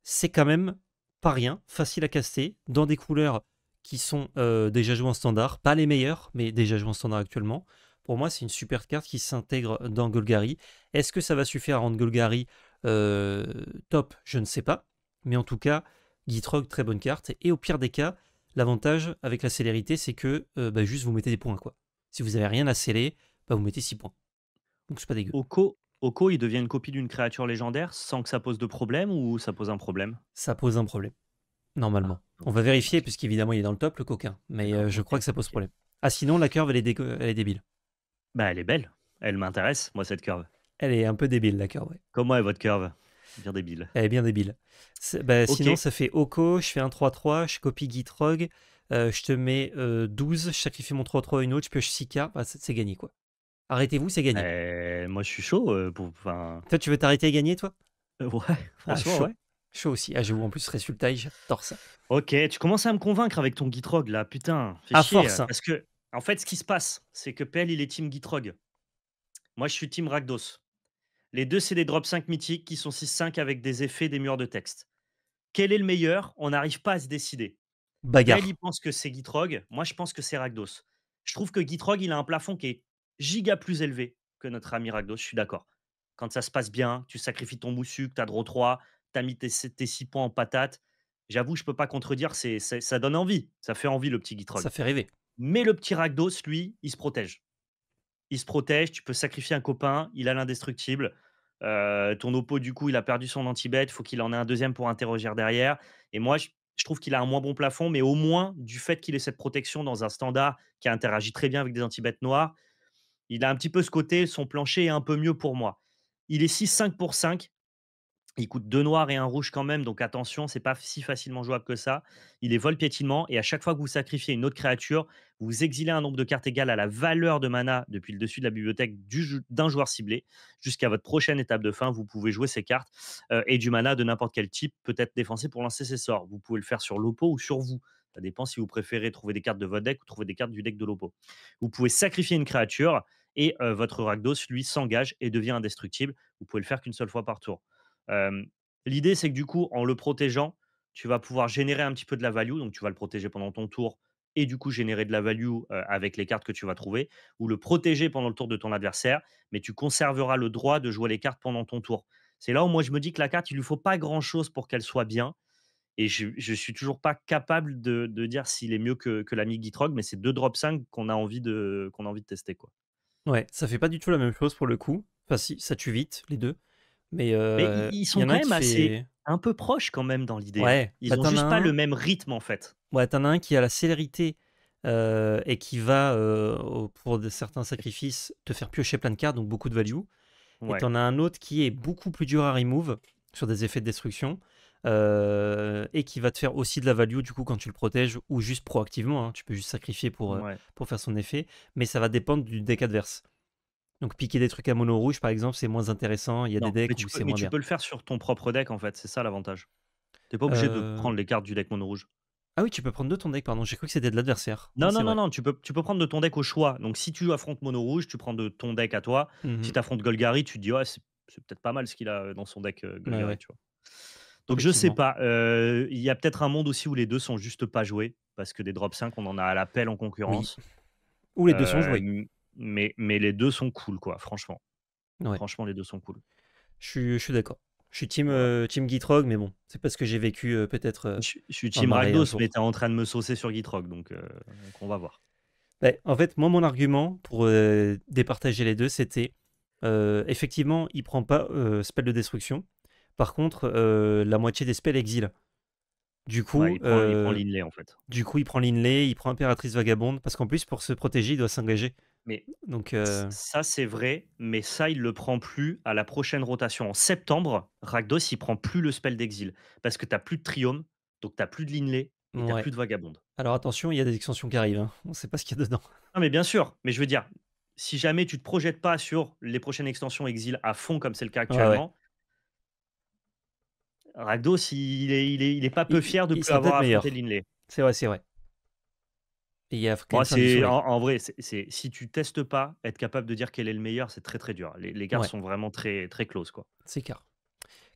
C'est quand même pas rien, facile à caster, dans des couleurs qui sont euh, déjà joués en standard, pas les meilleurs, mais déjà joués en standard actuellement. Pour moi, c'est une super carte qui s'intègre dans Golgari. Est-ce que ça va suffire à rendre Golgari euh, top Je ne sais pas. Mais en tout cas, Gitrog, très bonne carte. Et au pire des cas, l'avantage avec la célérité, c'est que euh, bah, juste vous mettez des points. quoi. Si vous n'avez rien à sceller, bah, vous mettez 6 points. Donc c'est pas dégueu. Oko, Oko, il devient une copie d'une créature légendaire sans que ça pose de problème ou ça pose un problème Ça pose un problème. Normalement. Ah, On va vérifier, puisqu'évidemment, il est dans le top, le coquin. Mais ah, euh, je crois que ça pose problème. Ah, sinon, la curve, elle est, est débile. Bah, elle est belle. Elle m'intéresse, moi, cette curve. Elle est un peu débile, la curve. Ouais. Comment est votre curve Bien débile. Elle est bien débile. bah, Sinon, ça fait Oko, je fais un 3-3, je copie Gitrog, euh, je te mets 12, euh, je sacrifie mon 3-3 une autre, je pioche 6K. Bah, c'est gagné, quoi. Arrêtez-vous, c'est gagné. Eh, moi, je suis chaud. pour, enfin... Toi, tu veux t'arrêter et gagner, toi Ouais, ah, franchement, ouais. Chaud aussi. Ah, vous en plus, résultat, j'adore ça. Ok, tu commences à me convaincre avec ton Gitrog là, putain. à force. Parce que, en fait, ce qui se passe, c'est que Pell il est team Gitrog. Moi, je suis team Ragdos. Les deux, c'est des drop 5 mythiques qui sont 6-5 avec des effets, des murs de texte. Quel est le meilleur On n'arrive pas à se décider. Bagarre. il pense que c'est Gitrog. Moi, je pense que c'est Ragdos. Je trouve que Gitrog, il a un plafond qui est giga plus élevé que notre ami Ragdos. Je suis d'accord. Quand ça se passe bien, tu sacrifies ton moussu, que tu as draw 3, tu as mis tes, six points en patate. J'avoue, je ne peux pas contredire, c'est, ça donne envie. Ça fait envie, le petit Gitrog. Ça fait rêver. Mais le petit Ragdos, lui, il se protège. Il se protège, tu peux sacrifier un copain, il a l'indestructible. Euh, ton oppo, du coup, il a perdu son anti-bet, faut qu'il en ait un deuxième pour interroger derrière. Et moi, je, trouve qu'il a un moins bon plafond, mais au moins, du fait qu'il ait cette protection dans un standard qui interagit très bien avec des anti-bêtes noires, il a un petit peu ce côté, son plancher est un peu mieux pour moi. Il est 6-5 pour 5, il coûte deux noirs et un rouge quand même, donc attention, c'est pas si facilement jouable que ça. Il est piétinement, et à chaque fois que vous sacrifiez une autre créature, vous exilez un nombre de cartes égal à la valeur de mana depuis le dessus de la bibliothèque d'un joueur ciblé. Jusqu'à votre prochaine étape de fin, vous pouvez jouer ces cartes euh, et du mana de n'importe quel type peut être défensé pour lancer ses sorts. Vous pouvez le faire sur l'oppo ou sur vous. Ça dépend si vous préférez trouver des cartes de votre deck ou trouver des cartes du deck de l'opo. Vous pouvez sacrifier une créature et euh, votre Ragdos, lui, s'engage et devient indestructible. Vous pouvez le faire qu'une seule fois par tour. L'idée, c'est que du coup, en le protégeant, tu vas pouvoir générer un petit peu de la value. Donc, tu vas le protéger pendant ton tour et du coup générer de la value avec les cartes que tu vas trouver ou le protéger pendant le tour de ton adversaire, mais tu conserveras le droit de jouer les cartes pendant ton tour. C'est là où moi je me dis que la carte, il lui faut pas grand-chose pour qu'elle soit bien. Et je suis toujours pas capable de, de dire s'il est mieux que, que l'ami Gitrog, mais c'est deux drop 5 qu'on a, envie de, qu'on a envie de tester. quoi. Ouais, ça fait pas du tout la même chose pour le coup. Enfin si, ça tue vite les deux. Mais, euh, ils sont quand même assez un peu proches quand même dans l'idée. Hein. Ouais. Ils n'ont bah, juste pas le même rythme en fait. Ouais, t'en as un qui a la célérité euh, et qui va, euh, pour de certains sacrifices, te faire piocher plein de cartes, donc beaucoup de value. Ouais. Et t'en as un autre qui est beaucoup plus dur à remove sur des effets de destruction et qui va te faire aussi de la value du coup quand tu le protèges ou juste proactivement. Hein. tu peux juste sacrifier pour, pour faire son effet, mais ça va dépendre du deck adverse. Donc piquer des trucs à mono rouge, par exemple, c'est moins intéressant. Il y a des decks où c'est moins tu peux le faire sur ton propre deck, en fait. C'est ça l'avantage. T'es pas obligé de euh. prendre les cartes du deck mono rouge. Ah oui, tu peux prendre de ton deck, pardon. J'ai cru que c'était de l'adversaire. Non, non, non, non. Tu peux, tu peux prendre de ton deck au choix. Donc si tu affrontes mono rouge, tu prends de ton deck à toi. Si mmh tu affrontes Golgari, tu te dis, ouais, c'est peut-être pas mal ce qu'il a euh, dans son deck euh, Golgari, tu vois. Donc je sais pas. Il y a peut-être un monde aussi où les deux sont juste pas joués parce que des drop 5, on en a à l'appel en concurrence. Où Ou les deux sont joués mais, les deux sont cool, quoi, franchement. Franchement, les deux sont cool. Je suis, d'accord. Je suis team, euh, team Gitrog, mais bon, c'est parce que j'ai vécu euh, peut-être. Euh, je, suis team Ragnos mais t'es en train de me saucer sur Gitrog, donc, on va voir. Bah, en fait, moi, mon argument pour départager les deux, c'était effectivement, il prend pas spell de destruction. Par contre, la moitié des spells exil Du coup, il, prend, en fait. Du coup, il prend l'inlay, il prend Impératrice Vagabonde, parce qu'en plus, pour se protéger, il doit s'engager mais donc euh, ça c'est vrai, mais ça il le prend plus à la prochaine rotation en septembre. Ragdos il prend plus le spell d'exil parce que t'as plus de Triome, donc t'as plus de Linley, et t'as plus de Vagabonde. Alors attention, il y a des extensions qui arrivent. on hein. On sait pas ce qu'il y a dedans. Non mais bien sûr, mais je veux dire, si jamais tu te projettes pas sur les prochaines extensions exil à fond comme c'est le cas actuellement. Ragdos, il est, il, est, il est, pas peu fier de pouvoir plus avoir affronté Linley. C'est vrai, c'est vrai en, vrai, c'est, si tu testes pas, être capable de dire quel est le meilleur, c'est très très dur. Les, gars sont vraiment très très close. C'est car.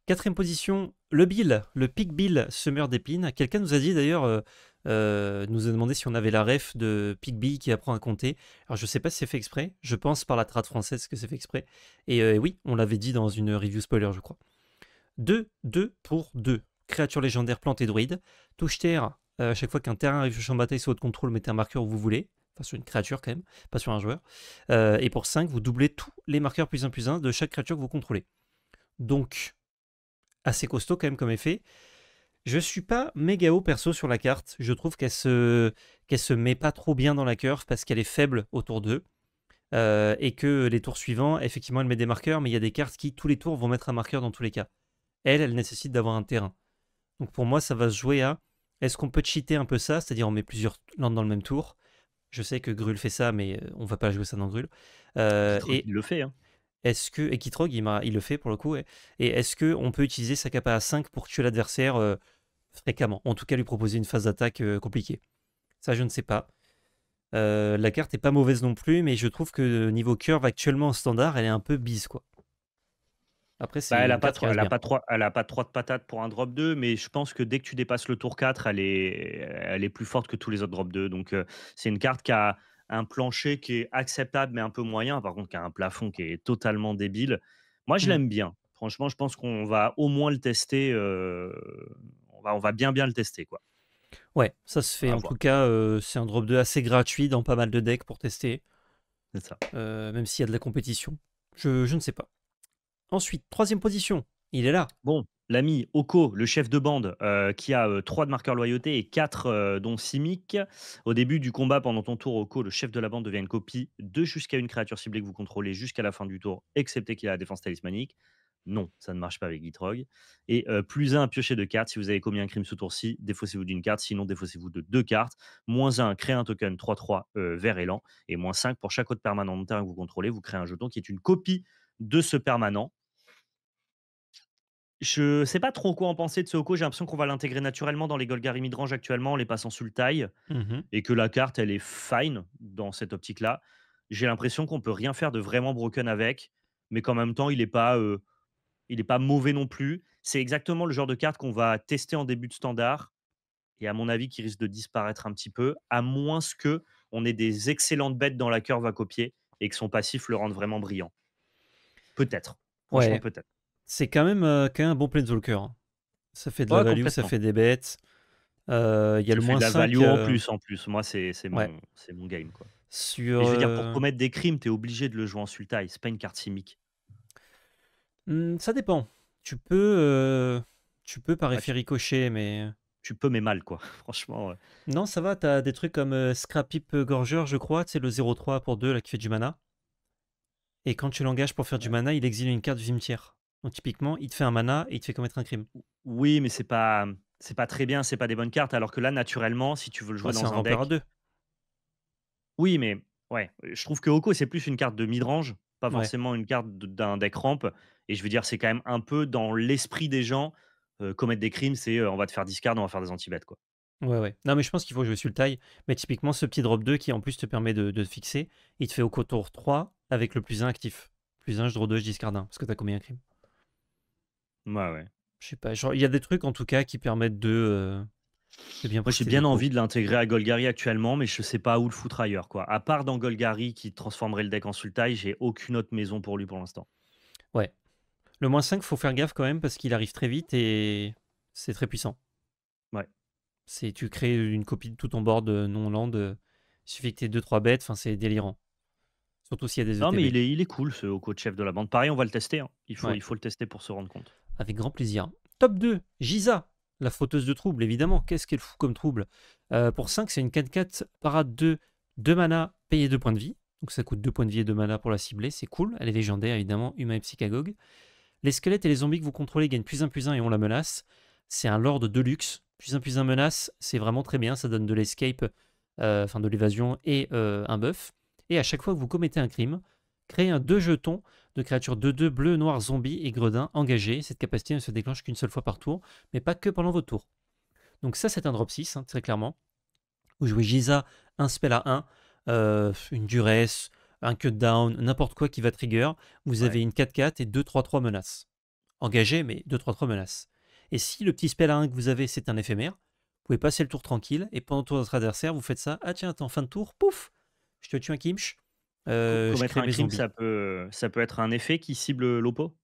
Quatrième position, le Bill, le Pic Bill Summer d'épines. Quelqu'un nous a dit d'ailleurs, euh, euh, nous a demandé si on avait la ref de Pic Bill qui apprend à compter. Alors je sais pas si c'est fait exprès, je pense par la trad française que c'est fait exprès. Et euh, oui, on l'avait dit dans une review spoiler, je crois. 2, 2 pour 2. Créature légendaire plante et druide. Touche terre, euh, à chaque fois qu'un terrain arrive sur le champ de bataille sous votre contrôle, mettez un marqueur où vous voulez. Enfin, sur une créature quand même, pas sur un joueur. Euh, et pour 5, vous doublez tous les marqueurs plus 1 plus 1 de chaque créature que vous contrôlez. Donc, assez costaud quand même comme effet. Je suis pas méga haut perso sur la carte. Je trouve qu'elle se, qu'elle se met pas trop bien dans la curve parce qu'elle est faible autour d'eux euh, et que les tours suivants, effectivement, elle met des marqueurs, mais il y a des cartes qui, tous les tours, vont mettre un marqueur dans tous les cas. Elle, elle nécessite d'avoir un terrain. Donc pour moi, ça va se jouer à est-ce qu'on peut cheater un peu ça C'est-à-dire on met plusieurs landes dans le même tour. Je sais que Grul fait ça, mais euh, on va pas jouer ça dans Grul. Euh, et il le fait. Hein. Est-ce que et Kitrog, il, il, le fait pour le coup. Et, est-ce que on peut utiliser sa capa à 5 pour tuer l'adversaire euh, fréquemment En tout cas, lui proposer une phase d'attaque compliquée. Ça, je ne sais pas. la carte est pas mauvaise non plus, mais je trouve que niveau curve actuellement en standard, elle est un peu bise quoi. Après, bah, elle n'a pas, elle a pas, trois, elle a pas trois de patates pour un drop 2, mais je pense que dès que tu dépasses le tour 4, elle est, elle est plus forte que tous les autres drop 2. Donc, euh, c'est une carte qui a un plancher qui est acceptable, mais un peu moyen. Par contre, qui a un plafond qui est totalement débile. Moi, je mm. l'aime bien. Franchement, je pense qu'on va au moins le tester. Euh, on, va, on va bien, bien le tester, quoi. Ouais, ça se fait. en tout cas, euh, c'est un drop 2 assez gratuit dans pas mal de decks pour tester. même s'il y a de la compétition. je ne sais pas. Ensuite, troisième position, il est là. Bon, l'ami Oko, le chef de bande, euh, qui a 3 euh, de marqueurs loyauté et 4 euh, dons simiques. Au début du combat, pendant ton tour, Oko, le chef de la bande, devient une copie de jusqu'à une créature ciblée que vous contrôlez jusqu'à la fin du tour, excepté qu'il a la défense talismanique. Non, ça ne marche pas avec Gitrog. Et plus 1, piocher de cartes. Si vous avez commis un crime sous tour-ci, défaussez-vous d'une carte. Sinon, défaussez-vous de deux cartes. Moins 1, créez un token 3-3 vert élan. Et moins 5, pour chaque autre permanent de que vous contrôlez, vous créez un jeton qui est une copie de ce permanent. Je ne sais pas trop quoi en penser de ce Oko. J'ai l'impression qu'on va l'intégrer naturellement dans les Golgari Midrange actuellement en les passant sous le taille mmh et que la carte elle est fine dans cette optique là. J'ai l'impression qu'on peut rien faire de vraiment broken avec, mais qu'en même temps il n'est pas, il est pas mauvais non plus. C'est exactement le genre de carte qu'on va tester en début de standard et à mon avis qui risque de disparaître un petit peu, à moins que on ait des excellentes bêtes dans la curve à copier et que son passif le rende vraiment brillant. Peut-être. peut-être. C'est euh, quand même un bon Planeswalker. Hein. Ça fait de la value, ça fait des bêtes. Euh, il y a le moins de la value en euh, plus, en plus. Moi, c'est mon, mon game. Quoi. Sur... je veux dire, pour commettre des crimes, tu es obligé de le jouer en sultai. C'est pas une carte chimique. Mmh, ça dépend. Tu peux, tu peux par effet ricocher, mais tu peux mais mal quoi franchement non ça va t'as des trucs comme Scrap Scrapip Gorgeur je crois c'est le 0-3 pour 2 là qui fait du mana et quand tu l'engages pour faire du mana, il exile une carte du cimetière. Donc typiquement, il te fait un mana et il te fait commettre un crime. Oui, mais c'est pas c'est pas très bien, c'est pas des bonnes cartes. Alors que là, naturellement, si tu veux le jouer dans un, un deck, 2. Oui, mais ouais, je trouve que Oko c'est plus une carte de midrange, pas forcément une carte d'un deck ramp. Et je veux dire, c'est quand même un peu dans l'esprit des gens euh, commettre des crimes, c'est euh, on va te faire discard, on va faire des anti-bêtes quoi. Ouais, ouais. Non, mais je pense qu'il faut jouer sur le taille. Mais typiquement, ce petit drop 2 qui en plus te permet de, te fixer, il te fait Oko tour 3, avec le plus 1 actif. Plus 1, je draw 2, je discard Parce que t'as combien de crimes Ouais, ouais. Je sais pas. Il y a des trucs en tout cas qui permettent de. Euh, bien Moi, j'ai bien envie de l'intégrer à Golgari actuellement, mais je sais pas où le foutre ailleurs. Quoi. À part dans Golgari qui transformerait le deck en Sultai, j'ai aucune autre maison pour lui pour l'instant. Ouais. Le moins 5, faut faire gaffe quand même parce qu'il arrive très vite et c'est très puissant. Ouais. tu crées une copie de tout ton board euh, non land. Euh, il suffit que tu 2-3 bêtes, enfin c'est délirant. Surtout s'il y a des ETB. Non, mais e il est, il est cool ce coach chef de la bande. Pareil, on va le tester. Hein. Il, faut, il faut le tester pour se rendre compte. Avec grand plaisir. Top 2, Giza, la fauteuse de troubles, évidemment. Qu'est-ce qu'elle fout comme trouble euh, Pour 5, c'est une 4-4, parade 2, 2 mana, payé 2 points de vie. Donc ça coûte 2 points de vie et 2 mana pour la cibler. C'est cool. Elle est légendaire, évidemment, humain et psychagogue. Les squelettes et les zombies que vous contrôlez gagnent plus 1 plus 1 et ont la menace. C'est un lord de luxe. Plus 1 plus 1 menace, c'est vraiment très bien. Ça donne de l'escape, euh, enfin de l'évasion et euh, un buff. Et à chaque fois que vous commettez un crime, créez un deux jetons de créatures 2-2 bleu, noir, zombie et gredin engagés. Cette capacité ne se déclenche qu'une seule fois par tour, mais pas que pendant vos tours. Donc ça, c'est un drop 6, hein, très clairement. Vous jouez Giza, un spell à 1, euh, une duresse, un cut down, n'importe quoi qui va trigger. Vous avez une 4-4 et 2-3-3 menaces. Engagé, mais 2-3-3 menaces. Et si le petit spell à 1 que vous avez, c'est un éphémère, vous pouvez passer le tour tranquille et pendant le tour de votre adversaire, vous faites ça. Ah tiens, attends, fin de tour, pouf je te tue un Kimch. Euh, commettre un ça peut, ça peut être un effet qui cible l'oppo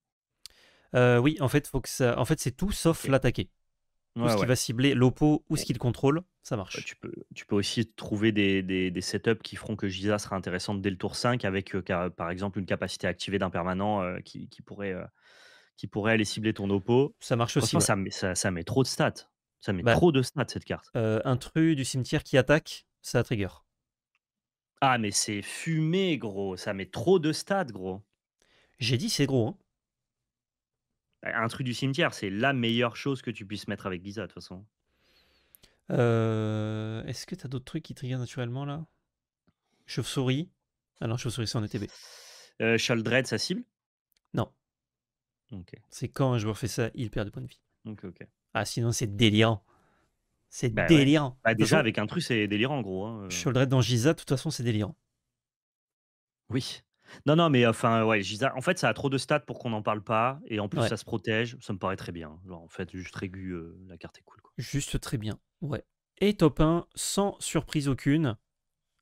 euh, Oui, en fait, faut que ça... en fait c'est tout sauf l'attaquer. Tout ce qui va cibler l'oppo ou ce qu'il contrôle, ça bah, marche. Tu peux, tu peux aussi trouver des, setups qui feront que Giza sera intéressante dès le tour 5 avec, euh, par exemple, une capacité activée d'un permanent qui, pourrait, qui pourrait aller cibler ton oppo. Ça marche aussi. Ça, met, ça, met trop de stats. Ça met bah trop de stats, cette carte. un tru du cimetière qui attaque, ça trigger. Ah, mais c'est fumé, gros. Ça met trop de stats, gros. J'ai dit c'est gros. Hein. Bah, un truc du cimetière, c'est la meilleure chose que tu puisses mettre avec Giza, de toute façon. Euh, est-ce que t'as d'autres trucs qui trigger naturellement là Chauve-souris Ah non, chauve-souris, c'est en ETB. Euh, sa cible Non. Okay. C'est quand un joueur fait ça, il perd de points de vie. Ok, Ah, sinon, c'est délirant. C'est bah délirant. Bah, déjà, avec un truc, c'est délirant, en gros. Hein. dread euh. dans Giza, de toute façon, c'est délirant. Oui. Non, non, mais enfin, ouais, Giza, en fait, ça a trop de stats pour qu'on n'en parle pas. Et en plus, ça se protège. Ça me paraît très bien. en fait, juste régu, euh, la carte est cool. Quoi. Juste très bien. Ouais. Et top 1, sans surprise aucune.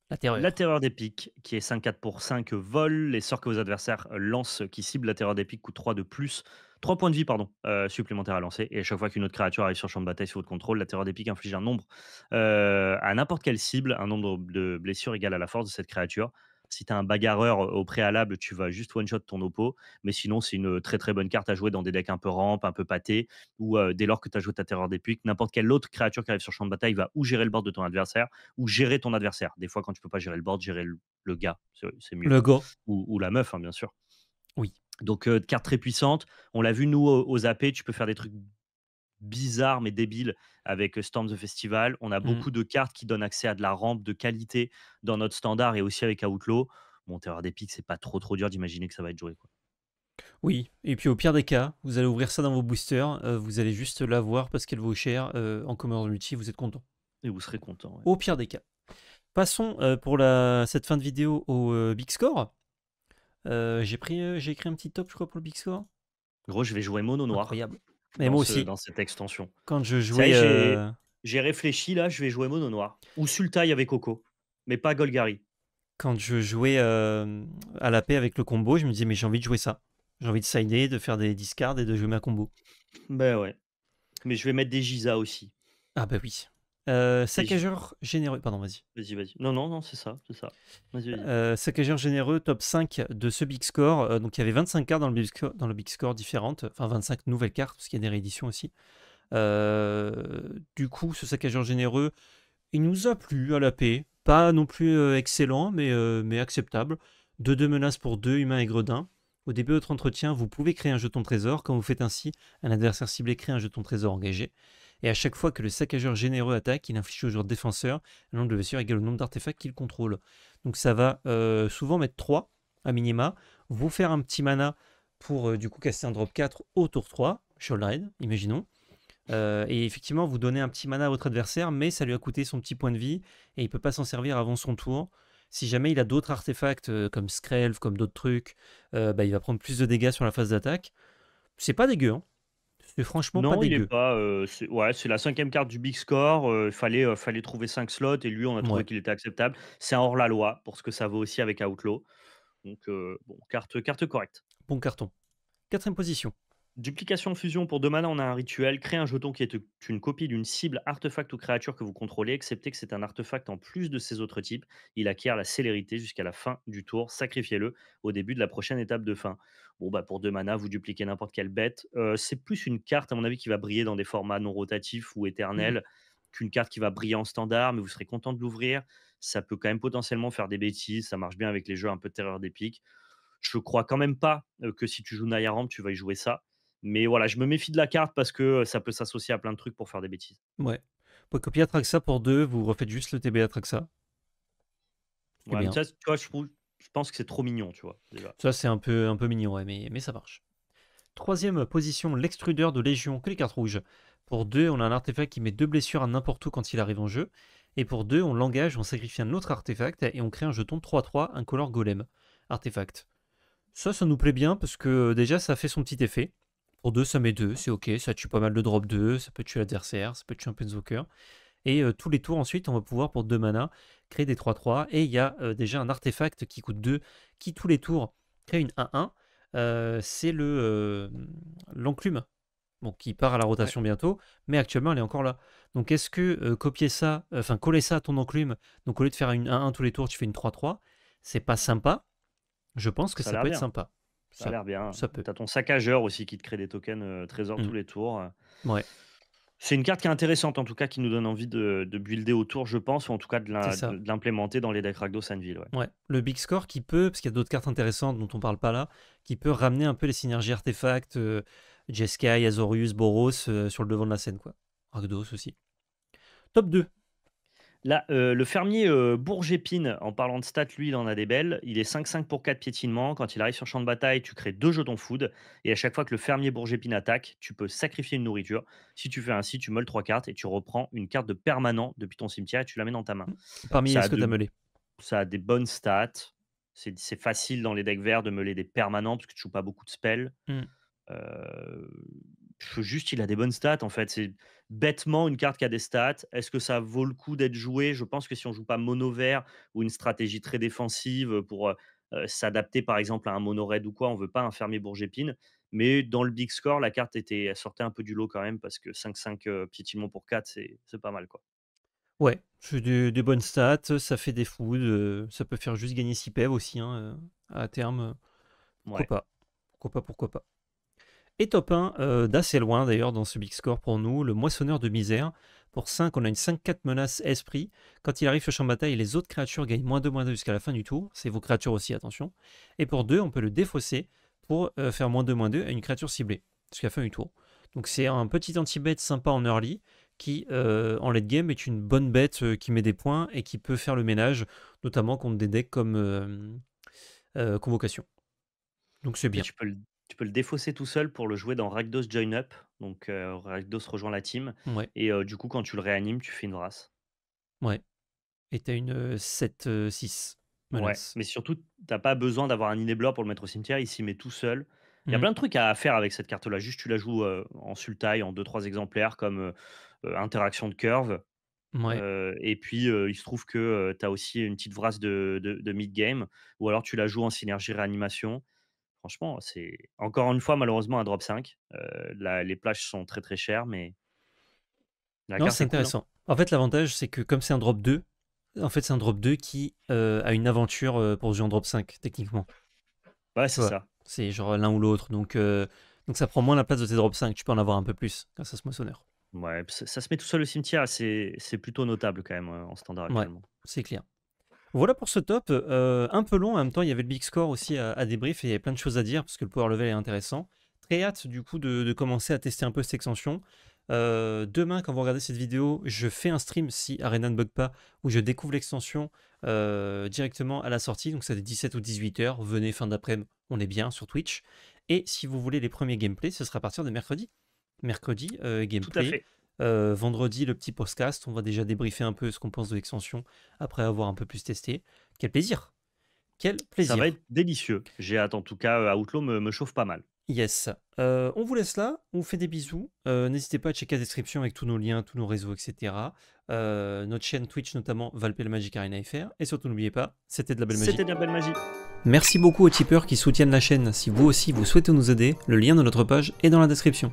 La terreur. La terreur des pics, qui est 5-4 pour 5 vol. Les sorts que vos adversaires euh, lancent qui ciblent la terreur des pics coûtent 3 de plus 3 points de vie pardon, euh, supplémentaires à lancer. Et à chaque fois qu'une autre créature arrive sur le champ de bataille sous votre contrôle, la terreur des piques inflige un nombre euh, à n'importe quelle cible, un nombre de blessures égal à la force de cette créature. Si tu as un bagarreur au préalable, tu vas juste one-shot ton oppo. Mais sinon, c'est une très très bonne carte à jouer dans des decks un peu rampe, un peu pâtés, ou euh, dès lors que tu as joué ta terreur des pics, n'importe quelle autre créature qui arrive sur le champ de bataille va ou gérer le board de ton adversaire, ou gérer ton adversaire. Des fois, quand tu peux pas gérer le board, gérer le, gars, c'est mieux. Le go. Ou, la meuf, hein, bien sûr. Oui. Donc, carte très puissante. On l'a vu, nous, aux AP, tu peux faire des trucs bizarres mais débiles avec Storm the Festival. On a mmh. beaucoup de cartes qui donnent accès à de la rampe de qualité dans notre standard et aussi avec Outlaw. Bon, Terreur des Pics, c'est pas trop trop dur d'imaginer que ça va être joué. Oui, et puis au pire des cas, vous allez ouvrir ça dans vos boosters, vous allez juste la voir parce qu'elle vaut cher en commandant multi, vous êtes content. Et vous serez content. Au pire des cas. Passons pour la... cette fin de vidéo au Big Score. Euh, j'ai pris, euh, j'ai écrit un petit top, je crois, pour le Big Score. Gros, je vais jouer mono noir. Mais moi aussi. Dans cette extension. Quand je jouais. Euh, j'ai réfléchi là, je vais jouer mono noir. Ou Sultai avec Coco. Mais pas Golgari. Quand je jouais à la paix avec le combo, je me disais, mais j'ai envie de jouer ça. J'ai envie de sider, de faire des discards et de jouer ma combo. Ben ouais. Mais je vais mettre des Giza aussi. Ah bah oui. Euh, saccageur généreux, pardon, vas-y. Vas-y, Non, non, non, c'est ça, c'est ça. Euh, saccageur généreux, top 5 de ce big score. Euh, donc il y avait 25 cartes dans le big score, dans le big score différentes, enfin 25 nouvelles cartes parce qu'il y a des rééditions aussi. du coup, ce saccageur généreux, il nous a plu à la paix. Pas non plus excellent, mais, mais acceptable. De deux menaces pour deux humains et gredins. Au début de votre entretien, vous pouvez créer un jeton trésor. Quand vous faites ainsi, un adversaire ciblé crée un jeton trésor engagé et à chaque fois que le saccageur généreux attaque, il inflige au joueur défenseur le nombre de blessures égal au nombre d'artefacts qu'il contrôle. Donc ça va euh, souvent mettre 3 à minima, vous faire un petit mana pour euh, du coup casser un drop 4 au tour 3, raid, imaginons. Euh, et effectivement, vous donnez un petit mana à votre adversaire, mais ça lui a coûté son petit point de vie et il peut pas s'en servir avant son tour. Si jamais il a d'autres artefacts comme Screlf, comme d'autres trucs, bah, il va prendre plus de dégâts sur la phase d'attaque. C'est pas dégueu, hein franchement pas Non, il est pas. Euh, c'est, ouais, c'est la cinquième carte du Big Score. Euh, il fallait, euh, fallait trouver cinq slots et lui, on a trouvé qu'il était acceptable. C'est hors-la-loi pour ce que ça vaut aussi avec Outlaw. Donc, bon, carte, carte correcte. Bon carton. Quatrième position, Duplication fusion pour deux manas, on a un rituel. Créer un jeton qui est une copie d'une cible, artefact ou créature que vous contrôlez, excepté que c'est un artefact en plus de ses autres types. Il acquiert la célérité jusqu'à la fin du tour. Sacrifiez-le au début de la prochaine étape de fin. Bon, bah pour deux manas, vous dupliquez n'importe quelle bête. Euh, c'est plus une carte, à mon avis, qui va briller dans des formats non rotatifs ou mmh. éternels qu'une carte qui va briller en standard, mais vous serez content de l'ouvrir. Ça peut quand même potentiellement faire des bêtises. Ça marche bien avec les jeux un peu de terreur d'épique. Je crois quand même pas euh, que si tu joues Nayaram, tu vas y jouer ça. Mais voilà, je me méfie de la carte parce que ça peut s'associer à plein de trucs pour faire des bêtises. Ouais. Pour copier Atraxa pour deux, vous refaites juste le TB Atraxa. ça, je, pense que c'est trop mignon, tu vois. Ça, c'est un peu, un peu mignon, mais, mais ça marche. Troisième position, l'extrudeur de Légion, que les cartes rouges. Pour deux, on a un artefact qui met deux blessures à n'importe où quand il arrive en jeu. Et pour deux, on l'engage, on sacrifie un autre artefact et on crée un jeton 3-3, un color golem. Artefact. Ça, ça nous plaît bien parce que déjà, ça fait son petit effet. Pour 2, ça met 2, c'est ok, ça tue pas mal de drop 2, ça peut tuer l'adversaire, ça peut tuer un Penzooker. Et euh, tous les tours ensuite, on va pouvoir pour 2 mana créer des 3-3. Et il y a euh, déjà un artefact qui coûte 2, qui tous les tours crée une 1-1. Euh, c'est le l'enclume, bon, qui part à la rotation bientôt, mais actuellement elle est encore là. Donc est-ce que copier ça, enfin coller ça à ton enclume, donc au lieu de faire une 1-1 tous les tours, tu fais une 3-3, c'est pas sympa. Je pense que ça, peut être sympa. Ça, a l'air bien. Ça peut. T'as ton saccageur aussi qui te crée des tokens euh, trésors mmh. tous les tours. Ouais. C'est une carte qui est intéressante en tout cas, qui nous donne envie de, builder autour, je pense, ou en tout cas de, l'implémenter dans les decks Ragdos Anvil. Ouais. ouais. Le Big Score qui peut, parce qu'il y a d'autres cartes intéressantes dont on parle pas là, qui peut ramener un peu les synergies artefacts, euh, Jeskai, Azorius, Boros euh, sur le devant de la scène. quoi. aussi. Top 2. Là, euh, le fermier euh, Bourgépine, en parlant de stats, lui, il en a des belles. Il est 5-5 pour 4 piétinement. Quand il arrive sur champ de bataille, tu crées deux jetons food. Et à chaque fois que le fermier Bourgépine attaque, tu peux sacrifier une nourriture. Si tu fais ainsi, tu meules trois cartes et tu reprends une carte de permanent depuis ton cimetière et tu la mets dans ta main. Parmi les ce que tu as meulé Ça a des bonnes stats. C'est facile dans les decks verts de meuler des permanents parce que tu joues pas beaucoup de spells. Hmm. Euh, juste, il a des bonnes stats en fait. C'est bêtement une carte qui a des stats. Est-ce que ça vaut le coup d'être joué Je pense que si on joue pas mono vert ou une stratégie très défensive pour s'adapter par exemple à un mono raid ou quoi, on veut pas un fermier bourgépine. Mais dans le big score, la carte était sortait un peu du lot quand même parce que 5-5 petit pour 4, c'est pas mal quoi. Ouais, je des, des, bonnes stats, ça fait des foods, ça peut faire juste gagner 6 PEV aussi hein, à terme. Pourquoi pas Pourquoi pas Pourquoi pas et top 1 euh, d'assez loin d'ailleurs dans ce big score pour nous, le moissonneur de misère. Pour 5, on a une 5-4 menace esprit. Quand il arrive sur champ de bataille, les autres créatures gagnent moins 2, 2 jusqu'à la fin du tour. C'est vos créatures aussi, attention. Et pour 2, on peut le défausser pour euh, faire moins 2, 2 à une créature ciblée jusqu'à la fin du tour. Donc c'est un petit anti-bête sympa en early qui, euh, en late game, est une bonne bête qui met des points et qui peut faire le ménage, notamment contre des decks comme Convocation. Donc c'est bien. peux le le défausser tout seul pour le jouer dans ragdos Join Up. Donc euh, Ragdos rejoint la team. Et euh, du coup, quand tu le réanimes, tu fais une race. Ouais. Et t'as une 7-6. Euh, mais surtout, t'as pas besoin d'avoir un enabler pour le mettre au cimetière. Il s'y met tout seul. Il y a mmh. plein de trucs à faire avec cette carte-là. Juste, tu la joues en sultai, en deux trois exemplaires, comme interaction de curve. et puis, il se trouve que tu as aussi une petite vrasse de, de, de mid-game, ou alors tu la joues en synergie réanimation franchement, c'est encore une fois, malheureusement, un drop 5. Euh, les plages sont très très chères, mais. La c'est hein. intéressant. en fait, l'avantage, c'est que comme c'est un drop 2, en fait, c'est un drop 2 qui euh, a une aventure euh, pour jouer en drop 5, techniquement. Ouais, c'est ça. C'est genre l'un ou l'autre. Donc, donc ça prend moins la place de tes drop 5. Tu peux en avoir un peu plus grâce à ce moissonneur. Ouais, ça, se met tout seul au cimetière. C'est plutôt notable quand même en standard. Ouais, c'est clair. Voilà pour ce top. Euh, un peu long, en même temps, il y avait le big score aussi à, débrief et il y avait plein de choses à dire parce que le power level est intéressant. Très hâte du coup de, commencer à tester un peu cette extension. Euh, demain, quand vous regardez cette vidéo, je fais un stream si Arena ne bug pas, où je découvre l'extension euh, directement à la sortie. Donc, ça des 17 ou 18 heures. Venez fin d'après-midi, on est bien sur Twitch. Et si vous voulez les premiers gameplays, ce sera à partir de mercredi. Mercredi, gameplay euh, vendredi, le petit podcast, on va déjà débriefer un peu ce qu'on pense de l'extension après avoir un peu plus testé. Quel plaisir Quel plaisir Ça va être délicieux. J'ai hâte en tout cas, euh, Outlaw me, me chauffe pas mal. Yes. Euh, on vous laisse là, on vous fait des bisous. N'hésitez pas à checker la description avec tous nos liens, tous nos réseaux, etc. notre chaîne Twitch notamment, Valpel Magic Arena FR. Et surtout, n'oubliez pas, c'était de la belle magie. C'était de la belle magie. Merci beaucoup aux tipeurs qui soutiennent la chaîne. Si vous aussi vous souhaitez nous aider, le lien de notre page est dans la description.